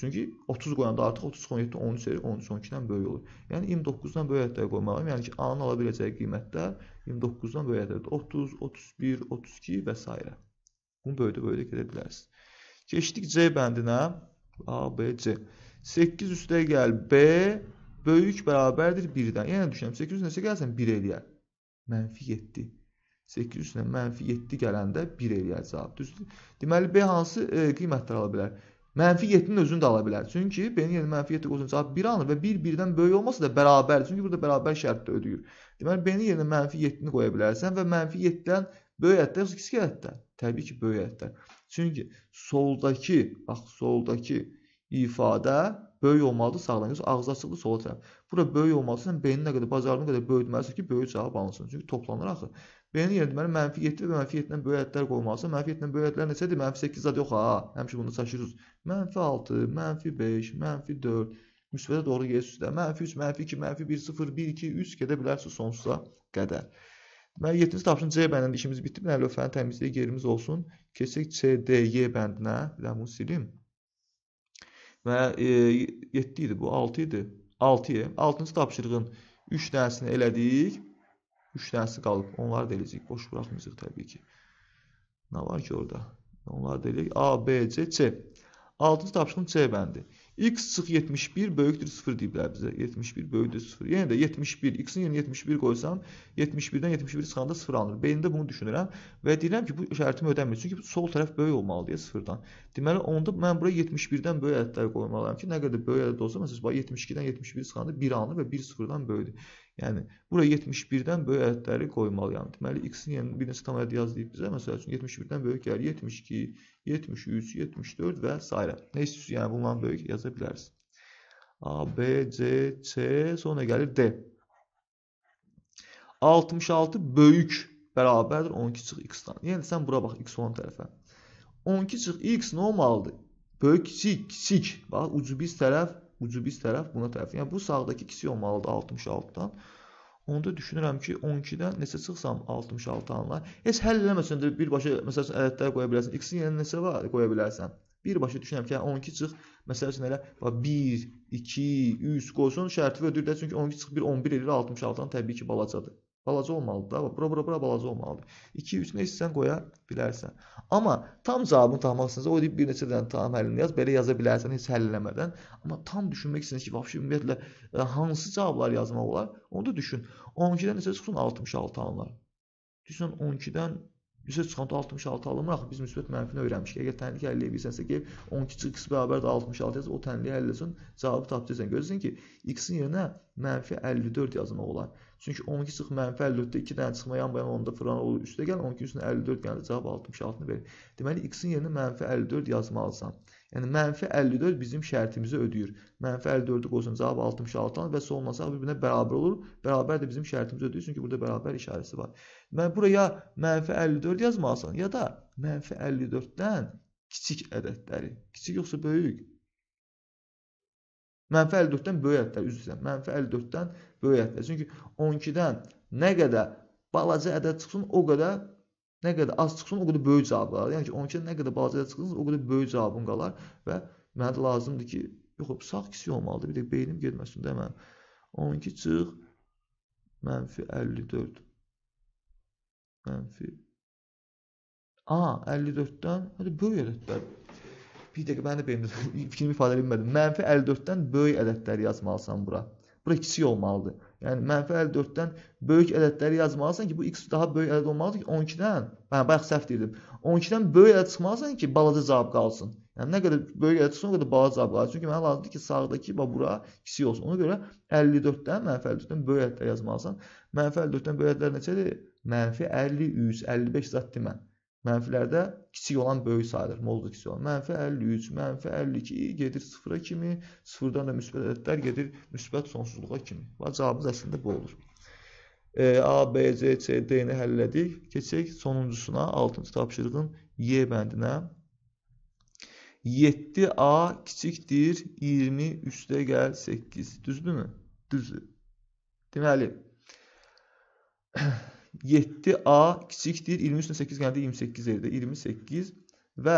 Çünki 30 qoyanda artıq 30 17 13 13 12-dən böyük olur. Yəni 29-dan böyük ədədlər qoymalıyam. Yəni ki, A-nın ala biləcəyi qiymətlər 29-dan böyük ədəddir. 30, 31, 32 və s. Bunu böyüdə-böyüdə gedə bilərsiniz. Keçdik C bəndinə. A, B, C. 8 üstə gəl B böyük bərabərdir 1-dən. Yəni düşünürəm 8 üstə neçə gəlsən 1 eləyər. Mənfi 7. 8 üstünə mənfi 7 gələndə 1 eləyər cavab. Düzdür? Deməli B hansı e, qiymətlər ala bilər? Mənfi 7-nin özünü də ala bilər. Çünki B-nin yerinə yəni mənfi 7 qoysun cavab 1 alınır və 1 birdən böyük olmasa da bərabərdir. Çünki burada bərabər şərtdə ödəyir. Deməli B-nin yerinə yəni mənfi 7-ni qoya bilərsən və mənfi 7-dən böyük ədədlər yoxsa kiçik ədədlər? Təbii ki, böyük ədədlər. Çünki soldakı, bax soldakı ifadə böyük olmalıdır sağdan. Yoxsa ağzı açıqdır sola tərəf. Bura böyük olmalıdır. Sən beynin nə qədər bacardığın qədər böyütməlisən ki, böyük cavab alınsın. Çünki toplanır axı. B-nin yerinə deməli mənfi 7 və mənfi 7-dən böyük ədədlər qoymalısan. Mənfi 7-dən böyük ədədlər neçədir? Mənfi 8 zad yox ha. Həmişə bunu çəkirsiz. Mənfi 6, mənfi 5, mənfi 4, müsbətə doğru gedirsiniz də. Mənfi 3, mənfi 2, mənfi 1, 0, 1, 2, 3 gedə bilərsiniz sonsuza qədər. Deməli 7-ci tapşırın C bəndində işimiz bitdi. Bir dənə lövhəni təmizləyək yerimiz olsun. Keçək C, D, Y bəndinə. Bir dənə bunu silim. Və e, 7 idi bu, 6 idi. 6-yı. 6-cı tapşırığın 3 dənəsini elədik. 3 dənəsi qalıb. Onları da eləyəcək. Boş buraxmayacaq təbii ki. Nə var ki orada? Onları da eləyək. A, B, C, C. 6-cı tapşırığın C bəndi. X çıx 71 böyükdür 0 deyiblər bizə. 71 böyükdür 0. Yenə də 71, x-in yerinə 71 qoysam, 71-dən 71 çıxanda 0 alınır. Beynimdə bunu düşünürəm və deyirəm ki, bu şərtimi ödəmir. Çünki sol tərəf böyük olmalıdır 0-dan. Deməli, onda mən bura 71-dən böyük ədədlər qoymalıyam ki, nə qədər böyük ədəd olsa, məsələn, 72-dən 71 çıxanda 1 alınır və 1 0-dan böyükdür. Yəni bura 71-dən böyük ədədləri qoymalıyam. Deməli x-in yəni birinci tam ədəd yaz deyib bizə məsəl üçün 71-dən böyük gəlir 72, 73, 74 və s. Nə istəyirsiniz? Yəni bundan böyük yaza bilərsiniz. A, B, C, C, sonra gəlir D. 66 böyük bərabərdir 12 çıx x-dan. Yəni sən bura bax x10 tərəfə. 12 çıx x nə olmalıdır? Böyük kiçik, kiçik. Bax ucu biz tərəf ucubiz tərəf buna tərəf. Yəni bu sağdakı kiçik olmalıdır 66-dan. Onda düşünürəm ki, 12-dən neçə çıxsam 66 anlar. Heç həll eləməsən də birbaşa məsəl üçün ədədlər qoya bilərsən. X-in yerinə yəni neçə var qoya bilərsən. Birbaşa düşünürəm ki, 12 hə, çıx, məsəl üçün elə 1, 2, 3 qoysun şərti ödür də çünki 12 çıx 1 11 edir 66-dan təbii ki, balacadır. Balaca olmalıdır da. Bura, bura, bura balaca olmalıdır. 2 3 nə istəsən qoya bilərsən. Amma tam cavabını tapmaq istəsə o deyib bir neçə dənə tam həllini yaz, belə yaza bilərsən heç həll eləmədən. Amma tam düşünmək istəsən ki, vəbşi ümumiyyətlə ə, e, hansı cavablar yazmaq olar? Onu da düşün. 12-dən neçə çıxsın 66 alınır. Düşün 12-dən Yüzə çıxanda 66 alınmır. Axı biz müsbət mənfini öyrənmişik. Əgər tənliyi həll edə bilsənsə ki, 12 x bərabərdir 66 yaz, o tənliyi həll etsən, cavabı tapacaqsan. Görürsən ki, x-in yerinə mənfi -54 yazmaq olar. Çünki 12 çıx mənfi 54-də 2 dənə çıxma yan bayan 10-da fıran olur. Üstə gəl 12 üstünə 54 gəldi. Cavab 66-nı verir. Deməli x-in yerinə mənfi 54 yazmalısan. Yəni mənfi 54 bizim şərtimizi ödəyir. Mənfi 54-ü qoysun cavab 66-dan və sonlasaq bir-birinə bərabər olur. Bərabər də bizim şərtimizi ödəyir çünki burada bərabər işarəsi var. Mən buraya mənfi 54 yazmalısan ya da mənfi 54-dən kiçik ədədləri, kiçik yoxsa böyük Mənfi 54-dən böyük ədədlər, üzr istəyirəm. Mənfi 54-dən böyük ədədlər. Çünki 12-dən nə qədər balaca ədəd çıxsın, o qədər nə qədər az çıxsın, o qədər böyük cavab qalar. Yəni ki, 12-dən nə qədər balaca ədəd çıxsın, o qədər böyük cavabın qalar və mənə də lazımdır ki, yox, sağ kiçik olmalıdır. Bir də beynim getməsin də mənim. 12 çıx mənfi 54. Mənfi A 54-dən hadi böyük ədədlər. Bir dəqiqə mən də beynimdə (laughs) fikrimi ifadə edə bilmədim. Mənfi 54-dən böyük ədədləri yazmalısan bura. Bura kiçik olmalıdır. Yəni mənfi 54-dən böyük ədədləri yazmalısan ki, bu x daha böyük ədəd olmalıdır ki, 12-dən, mən hə, bayaq səhv deyirdim. 12-dən böyük ədəd çıxmalısan ki, balaca cavab qalsın. Yəni nə qədər böyük ədəd çıxsın, o qədər balaca cavab qalsın. Çünki mənə lazımdır ki, sağdakı bax bura kiçik olsun. Ona görə 54-dən mənfi 54-dən böyük ədədlər yazmalısan. Mənfi 54-dən böyük ədədlər neçədir? Mənfi 53, 55 zat demə. Mənfilərdə kiçik olan böyük sayılır. Nə oldu kiçik olan? Mənfi 53, mənfi 52 gedir sıfıra kimi, sıfırdan da müsbət ədədlər gedir müsbət sonsuzluğa kimi. Və cavabımız əslində bu olur. E, A, B, C, C, D-ni həll edik. Keçək sonuncusuna, 6-cı tapşırığın Y bəndinə. 7A kiçikdir 20 üstə gəl 8. Düzdürmü? Düzdür. Deməli 7A kiçikdir. 23 ilə 8 gəldi 28 edir. 28 və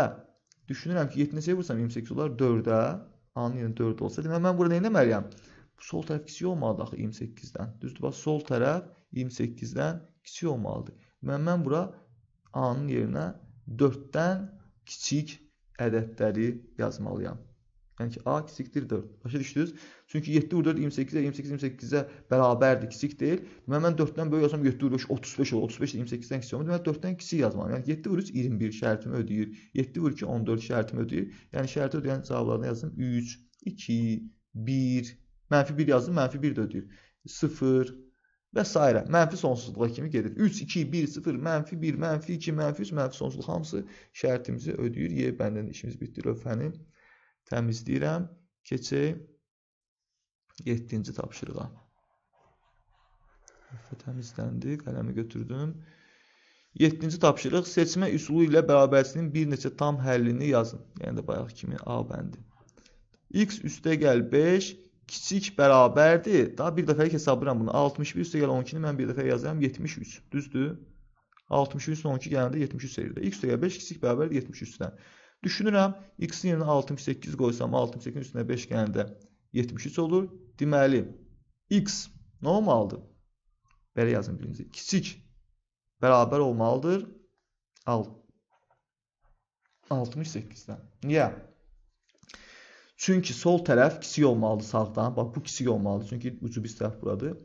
düşünürəm ki, 7-nə sevirsəm 28 olar 4-ə. A-nın yerinə 4 olsa, deməli mən burada nə etməliyəm? Sol tərəf kiçik olmalıdır axı 28-dən. Düzdür? Bax sol tərəf 28-dən kiçik olmalıdır. Deməli mən bura A-nın yerinə 4-dən kiçik ədədləri yazmalıyam. Yəni ki, A kiçikdir 4. Başa düşdünüz? Çünki 7 vur 4 28-dir. 28 28-ə bərabərdir, kiçik deyil. Deməli mən 4-dən böyük yazsam 7 vur 5 35 olur. 35 də 28-dən kiçik olmur. Deməli 4-dən kiçik yazmalıyam. Yəni 7 vur 3 21 şərtimi ödəyir. 7 vur 2 14 şərtimi ödəyir. Yəni şərti ödəyən cavablarını yazdım. 3, 2, 1. Mənfi 1 yazdım, mənfi 1 də ödəyir. 0 və s. Mənfi sonsuzluğa kimi gedir. 3, 2, 1, 0, mənfi 1, mənfi 2, mənfi 3, mənfi sonsuzluq hamısı şərtimizi ödəyir. Y bəndən işimiz bitdi. Lövhənin Təmizləyirəm. Keçək 7-ci tapşırığa. Səhifə təmizləndi, qələmi götürdüm. 7-ci tapşırıq seçmə üsulu ilə bərabərçinin bir neçə tam həllini yazın. Yəni də bayaq kimi A bəndi. X üstəgəl 5 kiçik bərabərdir. Daha bir dəfəlik hesablayıram bunu. 61 üstəgəl 12-ni mən bir dəfə yazıram 73. Düzdür? 63 12 gələndə 73 seyrədir. X üstəgəl 5 kiçik bərabərdir 73-dən. Düşünürəm, x-in yerinə 68 qoysam, 68-in üstünə 5 gələndə 73 olur. Deməli, x nə olmalıdır? Belə yazın birinci. Kiçik bərabər olmalıdır 68-dən. Niyə? Çünki sol tərəf kiçik olmalıdır sağdan. Bax, bu kiçik olmalıdır. Çünki ucu biz tərəf buradır.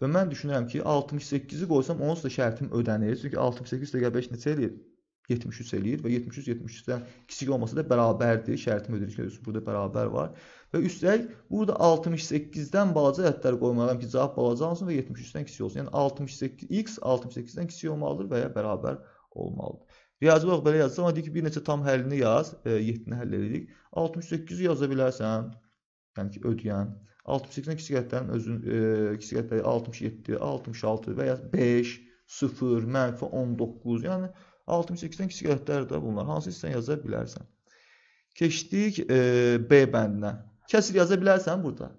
Və mən düşünürəm ki, 68-i qoysam, onsuz da şərtim ödənir. Çünki 68 dəqiqə 5 neçə eləyir? 73 eləyir və 73 73-dən kiçik olmasa da bərabərdir. Şərti müdrikəsi burada bərabər var. Və üstəlik burada 68-dən balaca ədədlər qoymalıyam ki, cavab balaca olsun və 73-dən kiçik olsun. Yəni 68 x 68-dən kiçik olmalıdır və ya bərabər olmalıdır. Riyazi olaraq belə yazsam, amma deyir ki, bir neçə tam həllini yaz, e, 7-ni həll edirik. 68-i yaza bilərsən. Yəni ki, ödəyən 68-dən kiçik ədədlərin özün e, kiçik ədədləri 67, 66 və ya 5, 0, -19, yəni 68-dən kiçik ədədlərdir də bunlar. Hansı hissəni yaza bilərsən? Keçdik e, B bəndinə. Kəsir yaza bilərsən burada.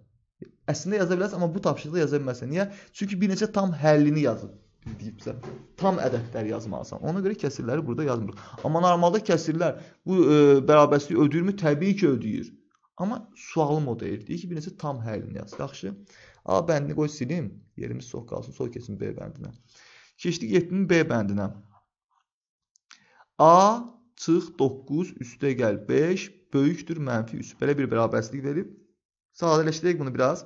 Əslində yaza bilərsən, amma bu tapşırıqda yaza bilməzsən. Niyə? Çünki bir neçə tam həllini yazıb deyibsə, tam ədədlər yazmalısan. Ona görə kəsirləri burada yazmırıq. Amma normalda kəsirlər bu e, bərabərsizlik ödəyirmi? Təbii ki, ödəyir. Amma suallı model deyir ki, bir neçə tam həllini yaz. Yaxşı. A bəndini qoy silim. Yerimiz çox qalsın. Sol keçsin B bəndinə. Keçdik 7-nin B bəndinə. A çıx 9 üstə gəl 5 böyükdür mənfi 3. Belə bir bərabərsizlik verib. Sadələşdirək bunu biraz.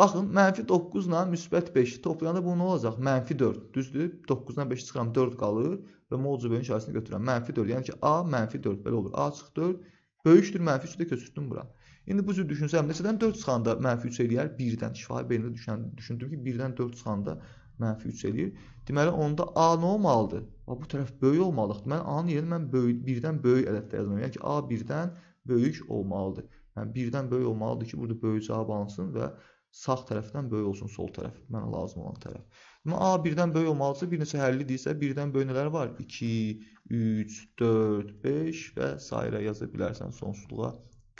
Baxın, mənfi 9 ilə müsbət 5 toplayanda bu nə olacaq? Mənfi 4, düzdür? 9-dan 5 çıxıram, 4 qalır və molcu bölün işarəsini götürürəm. Mənfi 4, yəni ki, A mənfi 4 belə olur. A çıx 4, böyükdür mənfi 3-ü də köçürtdüm bura. İndi bu cür düşünsəm, neçədən 4 çıxanda mənfi 3 eləyər? 1-dən, şifahi beynində düşündüm ki, 1-dən 4 çıxanda mənfi 3 eləyir. Deməli onda A nə olmalıdır? A bu tərəf böyük olmalıdır. Mən A-nın yerinə mən böyük, birdən böyük ədəd yazmalıyam. Yəni ki, A birdən böyük olmalıdır. Yəni birdən böyük olmalıdır ki, burada böyük cavab alınsın və sağ tərəfdən böyük olsun sol tərəf. Mənə lazım olan tərəf. Amma A birdən böyük olmalıdırsa, bir neçə həllidirsə, birdən böyük nələr var? 2, 3, 4, 5 və s. yaza bilərsən sonsuzluğa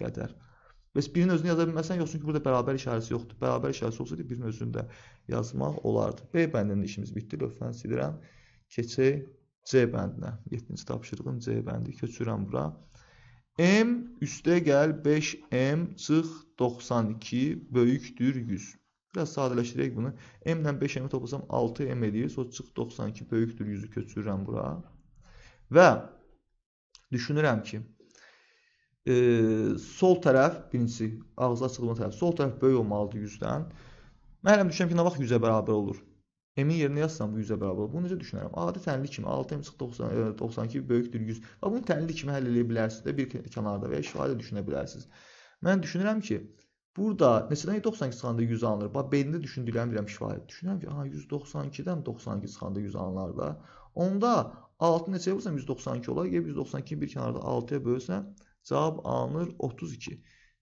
qədər. Bəs birinin özünü yaza bilməsən, yoxsa ki, burada bərabər işarəsi yoxdur. Bərabər işarəsi olsaydı birinin özünü də yazmaq olardı. B bəndinin işimiz bitdi. Lövhəni silirəm. Keçək C bəndinə. 7-ci tapşırığım C bəndi. Köçürəm bura. M üstə gəl 5M çıx 92 böyükdür 100. Biraz sadələşdirək bunu. M ilə 5M-i toplasam 6M edir. Sonra çıx 92 böyükdür 100-ü köçürürəm bura. Və düşünürəm ki, e, sol tərəf birincisi ağzı açılma tərəf sol tərəf böyük olmalıdır 100-dən. Mən hələ düşünürəm ki, nə vaxt 100-ə bərabər olur. M-in yerinə yazsam 100-ə bərabər olur. Bunu necə düşünərəm? Adi tənlik kimi 6m 90 92 böyükdür 100. Və bunu tənlik kimi həll edə bilərsiniz də bir kənarda və ya şifadə düşünə bilərsiniz. Mən düşünürəm ki, burada neçədən 92 çıxanda 100 alınır. Bax beynimdə düşündüklərimi bilirəm şifadə. Düşünürəm ki, aha 192-dən 92 çıxanda 100 alınır da. Onda 6 neçəyə vursan 192 olar. Gəlib 192 bir kənarda 6-ya bölsən Cavab alınır 32.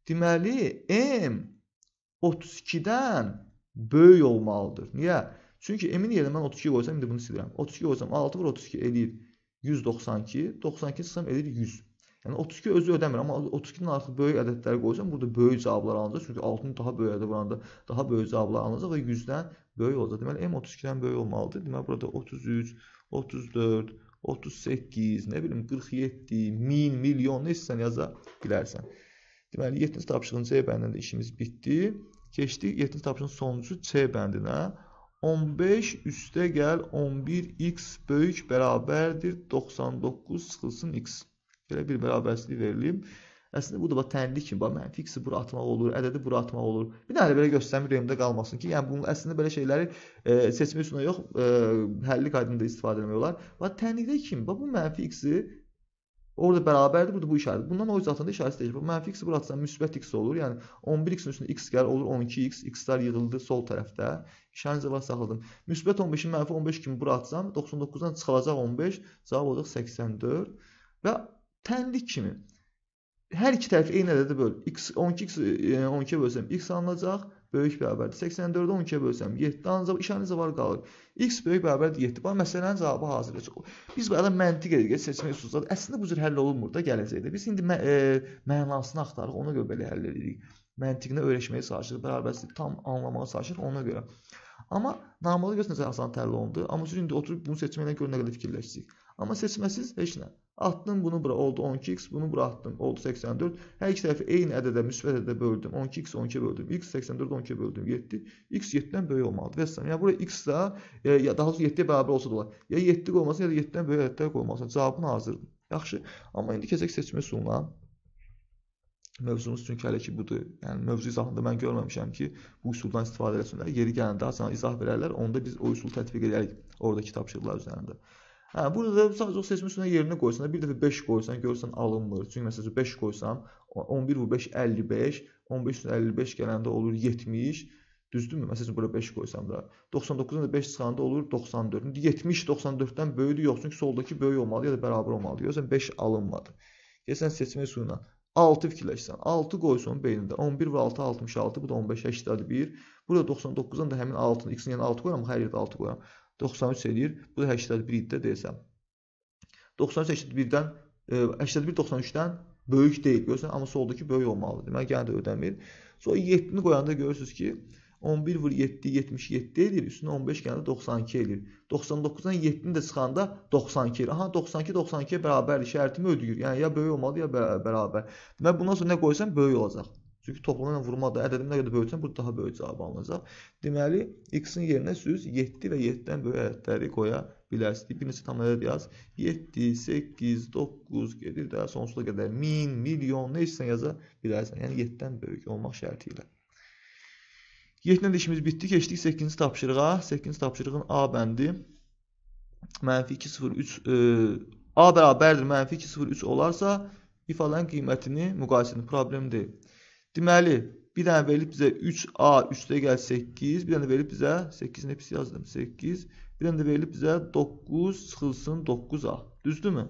Deməli, M 32-dən böyük olmalıdır. Niyə? Çünki M-in yerinə mən 32 qoysam, indi bunu silirəm. 32 qoysam 6 vur 32 eləyir 192. 92 çıxsam eləyir 100. Yəni 32 özü ödəmir, amma 32-dən artıq böyük ədədləri qoysam, burada böyük cavablar alınacaq. Çünki 6-nı daha böyük ədəd vuranda daha böyük cavablar alınacaq və 100-dən böyük olacaq. Deməli M 32-dən böyük olmalıdır. Deməli burada 33, 34, 38, nə bilim 47, 1000, milyon nə istəsən yaza bilərsən. Deməli 7-ci tapşırığın C bəndində işimiz bitdi. Keçdik 7-ci tapşırığın sonuncu C bəndinə. 15 üstə gəl 11x böyük bərabərdir 99 çıxılsın x. Belə bir bərabərsizlik verilib. Əslində bu da bax tənlik kimi, bax mənfi bura atmaq olur, ədədi bura atmaq olur. Bir dənə belə göstərmir ürəyimdə qalmasın ki, yəni bunun əslində belə şeyləri e, seçmək üçün yox, e, həlli qaydında istifadə etmək olar. Bax tənlikdə kimi, bax bu mənfi x-i Orada bərabərdir, burada bu işarədir. Bundan o üz atanda işarəsi dəyişir. Mənfi x bura atsan müsbət x olur. Yəni 11x-in üstünə x gəlir, olur 12x. X-lər yığıldı sol tərəfdə. İşarəni cavab saxladım. Müsbət 15-i mənfi 15 kimi bura atsam 99-dan çıxılacaq 15, cavab olacaq 84 və tənlik kimi hər iki tərəfi eyni ədədə böl. X 12x 12-yə e, bölsəm x alınacaq, böyük bərabərdir 84-ə 12-yə bölsəm 7 alınacaq, işarə zəvar qalır. x böyük bərabərdir 7. Bu məsələnin cavabı hazırdır. Biz burada məntiq edirik, seçmək üsulları. Əslində bu cür həll olunmur da gələcəkdə. Biz indi mə e, mənasını axtarırıq, ona görə belə həll edirik. Məntiqini öyrəşməyə çalışırıq, bərabərsizlik tam anlamağa çalışırıq ona görə. Amma normalda görsən necə asan təhlil olundu. Amma siz indi oturub bunu seçməklə görə nə qədər fikirləşirsiniz. Amma seçməsiz heç nə. Atdım bunu bura oldu 12x, bunu bura atdım oldu 84. Hər iki tərəfi eyni ədədə müsbət ədədə böldüm. 12x 12-yə böldüm. x 84 12-yə böldüm 7. x 7-dən böyük olmalıdır. Vəssalam. Yəni bura x da ya daha doğrusu 7-yə bərabər olsa da olar. Ya 7 qoymalısan ya da 7-dən böyük ədədlər qoymalısan. Cavabın hazırdır. Yaxşı. Amma indi keçək seçmə üsuluna. Mövzumuz çünki hələ ki budur. Yəni mövzu izahında mən görməmişəm ki, bu üsuldan istifadə etsinlər. Yeri gələndə haçan izah verərlər. Onda biz o üsulu tətbiq edərik oradakı tapşırıqlar üzərində. Hə, burada da sadəcə seçmiş üstünə yerini qoysan, bir dəfə 5 qoysan, görürsən alınmır. Çünki məsələn 5 qoysam, 11 vur 5 55, 15 üstünə 55 gələndə olur 70. Düzdürmü? Məsələn bura 5 qoysam da, 99-dan da 5 çıxanda olur 94. 70 94-dən böyükdür yox, çünki soldakı böyük olmalı ya da bərabər olmalı. Görürsən 5 alınmadı. Gəlsən seçmə üsuluna 6 fikirləşsən. 6 qoysun beynində. 11 və 6 66, bu da 15 81. Burada 99-dan da həmin 6-nı x-in yanına 6 qoyuram, hər yerdə 6 qoyuram. 93 eləyir. Bu da 81 idi də desəm. 93-81-dən 81-93-dən e, böyük deyil. Görürsən, amma soldakı böyük olmalıdır. Deməli, yenə də ödəmir. Sonra 7-ni qoyanda görürsüz ki, 11 vur 7 77 edir. Üstünə 15 gələndə 92 edir. 99-dan 7-ni də çıxanda 92 edir. Aha 92 92-yə bərabərdir. Şərtimi ödəyir. Yəni ya böyük olmalı ya bərabər. Deməli bundan sonra nə qoysam böyük olacaq. Çünki toplanan vurmada ədədin nə qədər böyüksən, bu daha böyük cavab alınacaq. Deməli, x-in yerinə siz 7 və 7-dən böyük ədədləri qoya bilərsiniz. Bir neçə tam ədəd yaz. 7, 8, 9 gedir də sonsuza qədər 1000, milyon, nə istəsən yaza bilərsən. Yəni 7-dən böyük olmaq şərti ilə. 7-dən işimiz bitdi. Keçdik 8-ci tapşırığa. 8-ci tapşırığın A bəndi -203 e, A bərabərdir -203 olarsa ifadənin qiymətini müqayisənin problem deyil. Deməli, bir dənə verib bizə 3A üstə gəl 8, bir dənə verib bizə 8 nə pis yazdım, 8. Bir dənə də verilib bizə 9 çıxılsın 9A. Düzdürmü?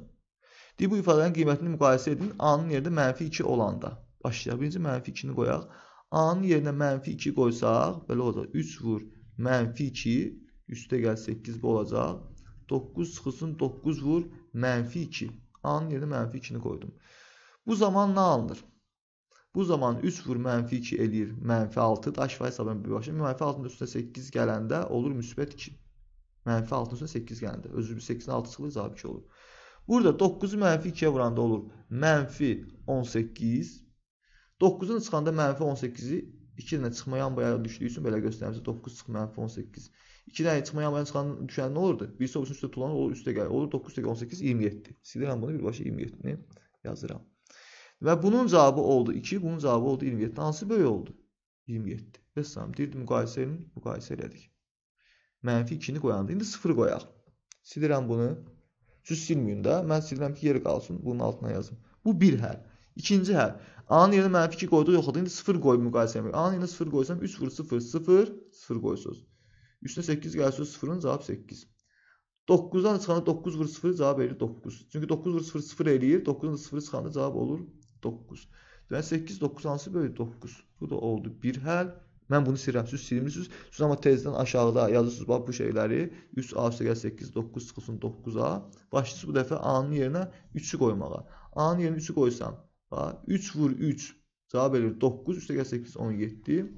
Deyib bu ifadənin qiymətini müqayisə edin. A-nın yerində mənfi 2 olanda. Başlayaq. Birinci mənfi 2-ni qoyaq. A-nın yerinə mənfi 2 qoysaq, belə olacaq. 3 vur mənfi 2, üstə gəl 8 bu olacaq. 9 çıxılsın 9 vur mənfi 2. A-nın yerinə mənfi 2-ni qoydum. Bu zaman nə alınır? Bu zaman 3 vur mənfi 2 eləyir mənfi 6. Aşağı hesabına bir başlayın. Mənfi 6-nın üstünə 8 gələndə olur müsbət 2. Mənfi 6-nın üstünə 8 gələndə. Özür 8-in 6 çıxılır, cavab 2 olur. Burada 9-u mənfi 2-yə vuranda olur mənfi 18. 9-un çıxanda mənfi 18-i 2 dənə çıxmayan bayaya düşdüyü üçün belə göstərmişsə 9 çıx mənfi 18. 2 dənə çıxmayan bayaya çıxan düşən nə olurdu? Bir sovusun üstə tulan olur, üstə gəlir. Olur 9 üstə 18 27. Silirəm bunu birbaşa 27-ni yazıram. Və bunun cavabı oldu 2, bunun cavabı oldu 27. Hansı böyük oldu? 27. Vəssalam, deyirdi müqayisə edin, müqayisə elədik. Mənfi 2-ni qoyanda indi 0 qoyaq. Silirəm bunu. Siz silməyin də. Mən silirəm ki, yeri qalsın. Bunun altına yazım. Bu bir həll. İkinci həll. A-nın yerinə mənfi 2 qoyduq, yox oldu. İndi 0 qoy müqayisə etmək. A-nın yerinə 0 qoysam 3 vur 0 0 0 qoysunuz. 3-də 8 gəlsə 0-ın cavabı 8. 9-dan çıxanda 9 vur 0 cavab verir 9. Çünki 9 vur 0 0 eləyir, 9-dan 0 çıxanda cavab olur 9. Deməli 8 9 hansı böyük 9? Bu da oldu 1 həll. Mən bunu silirəm, siz silmirsiniz. Siz amma tezdən aşağıda yazırsınız bax bu şeyləri. 3 A 8 9 çıxılsın 9A. Başlayırsınız bu dəfə A-nın yerinə 3-ü qoymağa. A-nın yerinə 3-ü qoysam, bax 3 vur 3 cavab verir 9, 3 8 17.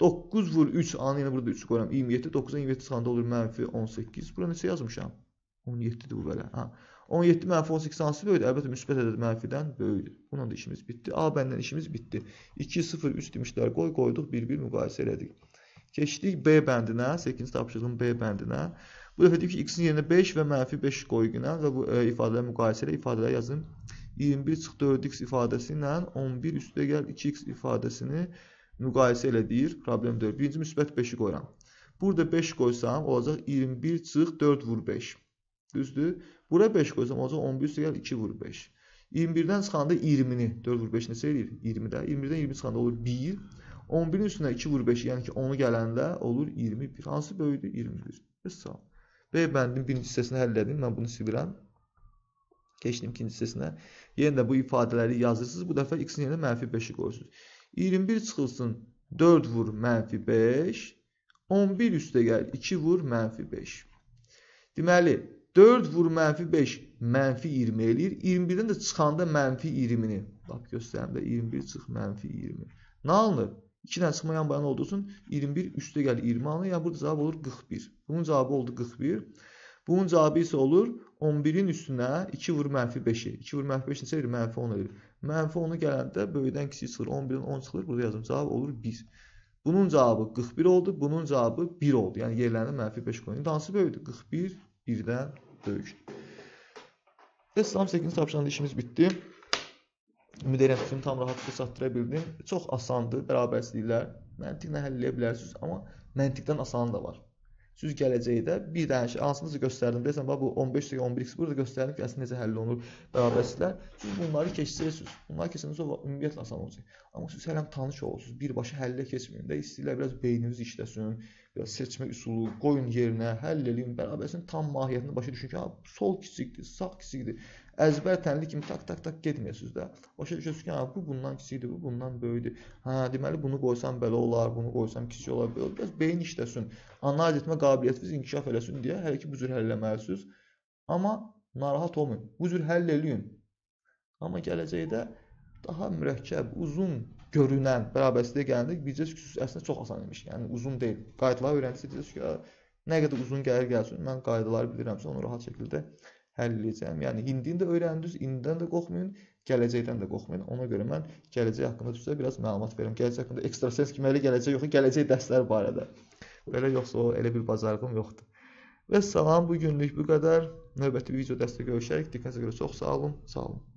9 vur 3 A-nın yerinə burada 3-ü qoyuram 27. 9-a 27 çıxanda olur -18. Bura neçə yazmışam? 17-dir bu belə. Hə. 17 mənfi 18 hansı böyükdür? Əlbəttə müsbət ədəd mənfidən böyükdür. Bununla da işimiz bitdi. A bəndən işimiz bitdi. 2, 0, 3 demişlər. Qoy, qoyduq, bir-bir müqayisə elədik. Keçdik B bəndinə, 8-ci tapşırığın B bəndinə. Bu dəfə deyib ki, x-in yerinə 5 və mənfi 5 qoy günə və bu e, ifadələr müqayisə ilə ifadələr yazın. 21 çıx 4x ifadəsi ilə 11 üstə gəl 2x ifadəsini müqayisə elə deyir. Problem deyil. Birinci müsbət 5-i qoyuram. Burada 5 qoysam olacaq 21 çıx 4 vur 5. Düzdür? Bura 5 qoysam olacaq 11 üstə gəlir 2 vur 5. 21-dən çıxanda 20-ni 4 vur 5 necə eləyir? 20-də. 21-dən 20 çıxanda olur 1. 11-in üstünə 2 vur 5, yəni ki 10 gələndə olur 21. Hansı böyükdür? 21. Vəssalam. B bəndinin birinci hissəsini həll edin. Mən bunu silirəm. Keçdim ikinci hissəsinə. Yenə də bu ifadələri yazırsınız. Bu dəfə x-in yerinə mənfi 5-i qoyursunuz. 21 çıxılsın 4 vur mənfi 5. 11 üstə gəlir 2 vur mənfi 5. Deməli, 4 vur mənfi 5 mənfi 20 eləyir. 21-dən də çıxanda mənfi 20-ni. Bax göstərim də 21 çıx mənfi 20. Nə alınır? 2 dənə çıxma yan bayan olduğu üçün 21 üstə gəlir 20 alınır. Yəni burada cavab olur 41. Bunun cavabı oldu 41. Bunun cavabı isə olur 11-in üstünə 2 vur mənfi 5-i. 2 vur mənfi 5 neçə verir? Mənfi 10 verir. Mənfi 10-u gələndə böyüdən kiçik çıxır. 11-dən 10 çıxır. Burada yazım cavab olur 1. Bunun cavabı 41 oldu. Bunun cavabı 1 oldu. Yəni yerlərinə mənfi 5 qoyun. İndi hansı böyüdür? 41 1-dən böyükdür. Vəssalam 8-ci tapşıranda işimiz bitdi. Ümid edirəm fikrini tam rahatlıqla çatdıra bildim. Çox asandır bərabərsizliklər. Məntiqlə həll edə bilərsiniz, amma məntiqdən asanı da var. Siz gələcəkdə bir dənə hansınızı göstərdim deyəsən bax bu 15 dəqiqə 11x burada göstərdim ki, əslində necə həll olunur bərabərsizlər. Siz bunları keçsəysiniz, bunları keçsəniz o ümumiyyətlə asan olacaq. Amma siz hələ tanış olursunuz, birbaşa həllə keçməyin də. İstəyirlər biraz beyniniz işləsin, biraz seçmə üsulu qoyun yerinə, həll eləyin, bərabərsinin tam mahiyyətini başa düşün ki, ha, sol kiçikdir, sağ kiçikdir əzbər tənli kimi tak tak tak getmirsiniz də. O şey düşürsünüz ki, hə, bu bundan kiçikdir, bu bundan böyükdür. Hə, deməli bunu qoysam belə olar, bunu qoysam kiçik olar, belə. Biraz beyin işləsin, analiz etmə qabiliyyətiniz inkişaf eləsin deyə hələ ki bu cür həll etməlisiniz. Amma narahat olmayın. Bu cür həll eləyin. Amma gələcəkdə daha mürəkkəb, uzun görünən bərabərliyə gəldik. Biznes kürsüsü əslində çox asan imiş. Yəni uzun deyil. Qaydaları öyrənsəniz ki, nə qədər uzun gəlir gəlsin, mən qaydaları bilirəmsə onu rahat şəkildə həllləyəcəm. Yəni indini də öyrəndiniz, indidən də qorxmayın, gələcəkdən də qorxmayın. Ona görə mən gələcək haqqında sizə biraz məlumat verim. Gələcək haqqında ekstrasens kiməli gələcək yoxsa gələcək dərsləri barədə. Belə yoxsa o elə bir bacarığım yoxdur. Və salam bu günlük bu qədər. Növbəti video dərsdə görüşərik. Diqqətinizə görə çox sağ olun. Sağ olun.